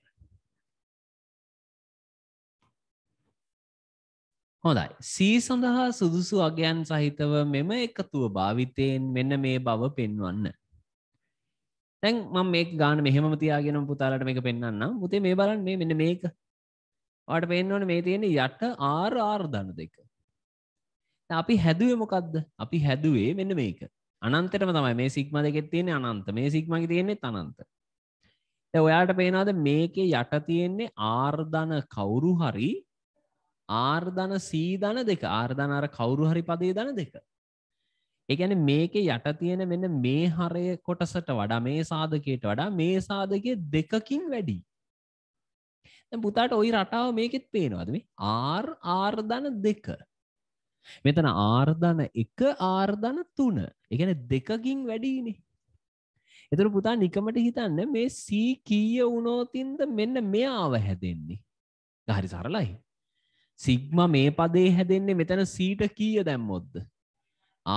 හොඳයි සී සඳහා සුදුසු අගයන් සහිතව මෙම එකතුව භාවිතයෙන් මෙන්න මේ බව පෙන්වන්න. තැන් මම මේ ගාන මෙහෙම තියාගෙනම් පුතාලට මේක පෙන්න්නම් පුතේ මේ බලන් මේ මෙන්න මේක ට පෙන්වන මේ තියෙන යට ආර් ආර් දන්න දෙක අපි හැදුවේ මොකක්ද අපි හැදුවේ මෙන්න මේක අනන්තරම තමයි මේ සික්ම දෙකෙත් තියෙන අනන්ත මේ සික්මකි තියෙන්නේ තනන්ත ඔයාට පේනවාද මේකේ යට තියෙන්නේ ආර්ධන කවුරු හරි ආර්ධන සීධන දෙක ආර්ධන අර කවුරු හරි පදේ දන දෙක ඒගැන මේක යට තියෙන මෙන්න මේ හරය කොටසට වඩා මේ සාධකයට වඩා මේ සාධකය දෙකකින් වැඩි පුතාට ඔයි රටාව මේකෙත් පේනවාද මේ ආර් ආර්ධන දෙක මෙතන ආර්ධන එක ආර්ධන තුන එකන දෙකකින් වැඩීනේ එතුර පුතා නිකමට හිතන්න මේ සී කීය වුණෝතින්ද මෙන්න මෙයාව හැදෙන්නේ හරි සරලයි සිග්ම මේ පදේ හැදෙන්නේ මෙතන සීට කීය දැම්මොද්ද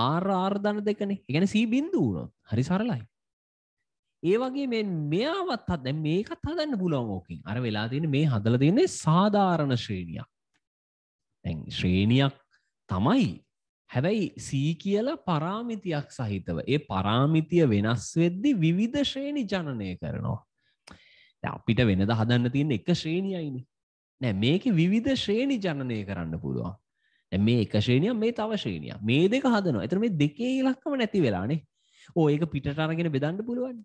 ආර් ආර්ධන දෙකනේ එකන සී බින්දු වුණොත් හරි සරලයි ඒ වගේ මෙ මෙයාවත් හද මේකත් හදන්න පුළුවන්ෝකින් අර වෙලා තියෙන මේ හදල තියන්නේ සාධාරණ ශ්‍රේණියක් ඇ ශ්‍රේණියක් තමයි හැබැයි සී කියලා පරාමිතියක් සහිතව ඒ පරාමිතිය වෙනස් වෙද්දි විවිධ ශ්‍රේණි ජනනය කරනවා අපිට වෙනද හදන්න තියෙන එක ශ්‍රේණියයින නෑ මේක විවිධ ශ්‍රේණි ජනනය කරන්න පුළුවන් මේ එක ශ්‍රේණිය මේ තව ශ්‍රේණිය මේ දෙක හදනවා එතර මේ දෙකේ ඉලක්කම නැති වෙලානේ ඕ ඒක පිටට අරගෙන බෙදන්න පුළුවන්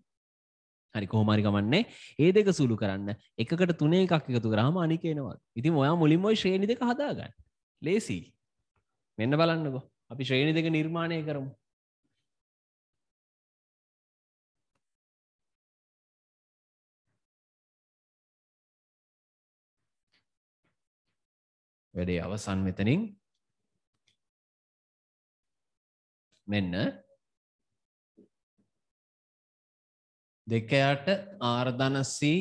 හරි කොහොමරි කමන්නේ ඒ දෙක සුළු කරන්න එකකට තුනේ එකක් එකතු කරාම අනිකේනවා ඉතින් ඔයා මුලින්මයි ශ්‍රේණි දෙක හදාගන්න ලේසි මෙන්න බලන්නකෝ අපි ශ්‍රේණි දෙක නිර්මාණය කරමු වැඩේ අවසන් මෙතනින් මෙන්න දෙකයට ආර්ධනසී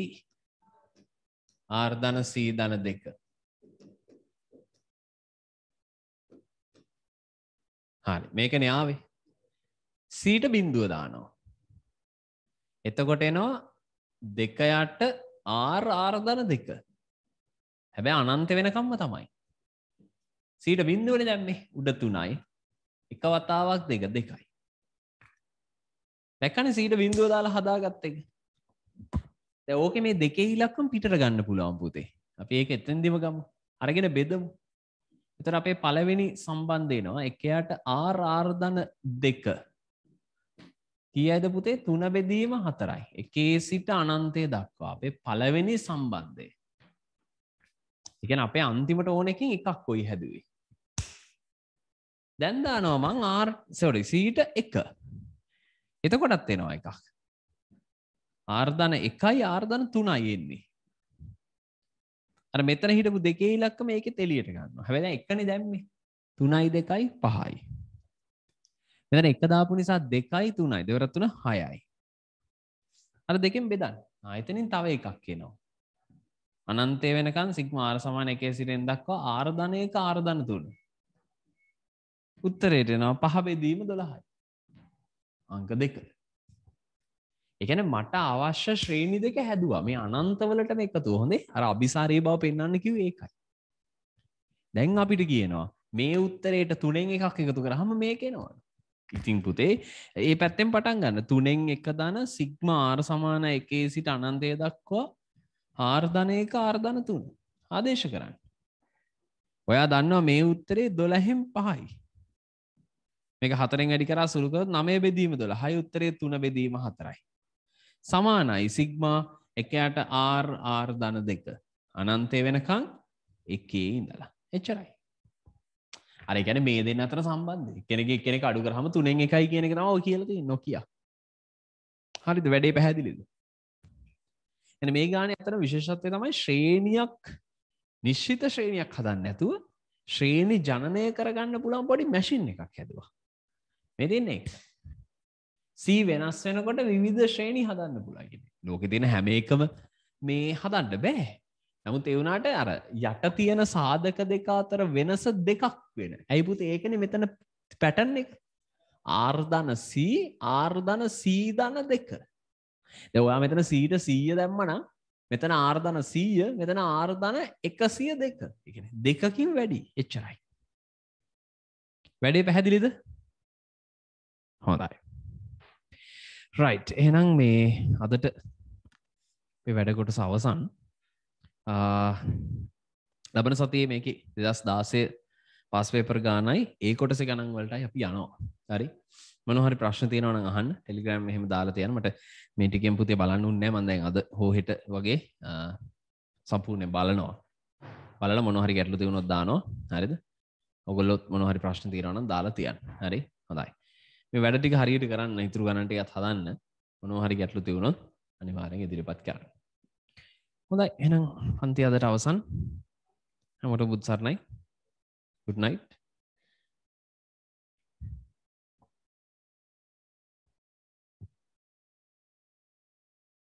ආර්ධනසී දන දෙක. හරි මේකන ආවේ සීට බින්දුව දානවා. එතකොට එනවා දෙකයට ආර් ආර්ධන දෙක. හැබැ අනන්ත වෙනකම්ම තමයි. සීට බින්දුවන දැම්න්නේ උඩ තුනයි එක වතාවක් දෙක දෙකයි. දැකන සීට බින්දුව දාලා හදාගත්තක ඕක මේ දෙකේ ඉලක්කම් පිට ගන්න පුළුවන් පුතේ අපි ඒක එතැන්දිම ගමු අරගෙන බෙදමු එතර අපේ පළවෙනි සම්බන්ධයනවා එකයාට ආරාර්ධන දෙක කියයිද පුතේ තුන බෙදීම හතරයි එකේ සිට අනන්තය දක්වා අපේ පළවෙනි සම්බන්ධය එකන අපේ අන්තිමට ඕන එකින් එකක් කොයි හැදුවේ දැන්දානවා මං ආර් සොඩි සීට එක එතකොටත් එනවා එකක්. ආර්ධන එකයි ආර්ධන තුනයි එන්නේ. අර මෙතන හිටපු දෙකේ ඉලක්කම ඒකෙත් එළියට ගන්නවා. හැබැයි දැන් එකනේ දැම්මේ. 3යි 2යි 5යි. මෙතන එක දාපු නිසා 2යි 3යි දෙවර 3 6යි. අර දෙකෙන් බෙදන්න. ආයතනින් තව එකක් එනවා. අනන්තය වෙනකන් සිග්මා r සමාන 1 සිරෙන් දක්වා ආර්ධන 1 ආර්ධන 3. උත්තරයට එනවා පහ බෙදීම 12යි. අංක දෙක. එකන මට අවශ්‍ය ශ්‍රේණි දෙක හැදවා මේ අනන්තවලට මේ එකතු හොඳේ අර අභිසාරය බව පෙන්න්න කිව ඒකයි. දැන් අපිට කියනවා මේ උත්තරයට තුනෙන් එකක් එකතු කරහම මේකෙනවා. ඉතිං පුතේ ඒ පැත්තෙන් පටන් ගන්න තුනෙන් එක දන සිග්ම ආර සමාන එකේ සිට අනන්තය දක්වා ආර්ධනයක ආර්ධන තුන ආදේශ කරන්න. ඔයා දන්නවා මේ උත්තරේ දොළහෙම් පහයි මේක හතරෙන් වැඩි කරා සුළුකරොත් නමය බෙදීම 12 හය උත්තරේ 3 බෙදීම 4යි සමානයි සිග්මා 1ට r r ධන 2 අනන්තය වෙනකන් එකේ ඉඳලා එච්චරයි අර කියන්නේ මේ දෙන්න අතර සම්බන්ධය කෙනෙක් එක්කෙනෙක් අඩු කරාම 3න් 1යි කියන එක තමයි ඔය කියලා තියෙන්නේ නොකිය හරිද වැඩේ පැහැදිලිද එන මේ ගානේ අතර විශේෂත්වය තමයි ශ්‍රේණියක් නිශ්චිත ශ්‍රේණියක් හදන්න නැතුව ශ්‍රේණි ජනනය කරගන්න පුළුවන් පොඩි මැෂින් එකක් හැදවා මේ දෙන්නේ සී වෙනස් වෙනකොට විවිධ ශ්‍රේණි හදන්න පුළගෙන ලෝක තියෙන හැම එකම මේ හදන්න බෑ නමුත් එවුනාට අර යට තියෙන සාධක දෙක අතර වෙනස දෙකක් වෙන ඇයිපුත ඒකන මෙතන පැටන් එක ආර්ධන සී ආර්ධන සීධන දෙක දවයා මෙතන සීට සීය දැම්මනම් මෙතන ආර්ධන සීය මෙතන ආර්ධන එකසිය දෙක දෙකකින් වැඩි එච්චරයි වැඩේ පැහැදිලිද හොඳයි රයිට් එහෙනම් මේ අදට වැඩකොට සවසන් ලබන සතිය මේක දෙදස් දාසය පස්වේපර් ගානයි ඒ කොටස ගණන් වලට අපි යනවා හරි මනහරි ප්‍රශ්න තියනවන අහන් ටෙලිග්‍රම් එහෙම දාලතයනට මේටිකෙන් පුතිය බලන්න උන්නෑ මන්දැන් අද හෝහෙට වගේ සම්පූර්ණය බලනවා බල මොනහරි ගැටලු තිවුණොත් දානවා හරිද ඔගොල්ලොත් මොනහරි ප්‍රශ්න තිරවන දාලා තියන් හරි හොඳයි මේ වැඩටික හරියට කරන්න ඉතුරු ගණන්ට එකත් හදන්න මොනෝ හරි ගැටලු තිවුණොත් අනිවාරෙන් ඉදිරිපත් කරන්න හොඳයි එනම් පන්ති අදට අවසන් හැමට බුදසරණයි ගුඩ්නයිට්